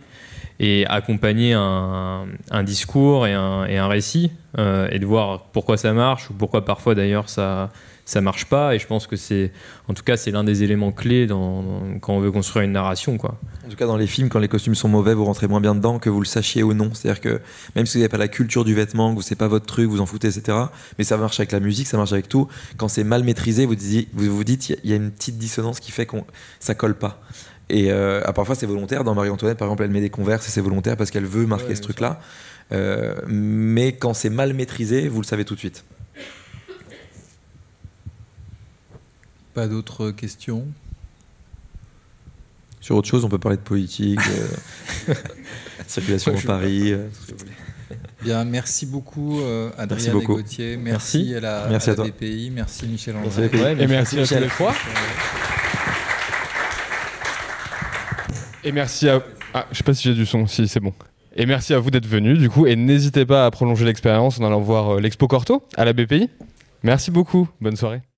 et accompagner un, discours et un, récit euh, et de voir pourquoi ça marche ou pourquoi parfois d'ailleurs ça, ça marche pas. Et je pense que c'est, en tout cas, c'est l'un des éléments clés dans, quand on veut construire une narration, quoi. En tout cas, dans les films, quand les costumes sont mauvais, vous rentrez moins bien dedans, que vous le sachiez ou non. C'est-à-dire que même si vous n'avez pas la culture du vêtement, que vous c'est pas votre truc, vous en foutez, etc. Mais ça marche avec la musique, ça marche avec tout. Quand c'est mal maîtrisé, vous vous, dites, il y, a une petite dissonance qui fait qu'on ça colle pas. Et euh, ah, parfois c'est volontaire. Dans Marie-Antoinette, par exemple, elle met des converses et c'est volontaire parce qu'elle veut marquer ce truc-là. Euh, mais quand c'est mal maîtrisé, vous le savez tout de suite. Pas d'autres questions Sur autre chose, on peut parler de politique, euh, circulation Paris. Euh. Bien, merci beaucoup euh, Adrien merci merci, à la, merci BPI, merci Michel André. Merci et merci à tous les trois. Et merci à... Ah, je sais pas si j'ai du son, si c'est bon. Et merci à vous d'être venus, du coup, et n'hésitez pas à prolonger l'expérience en allant voir euh, l'expo Corto à la BPI. Merci beaucoup, bonne soirée.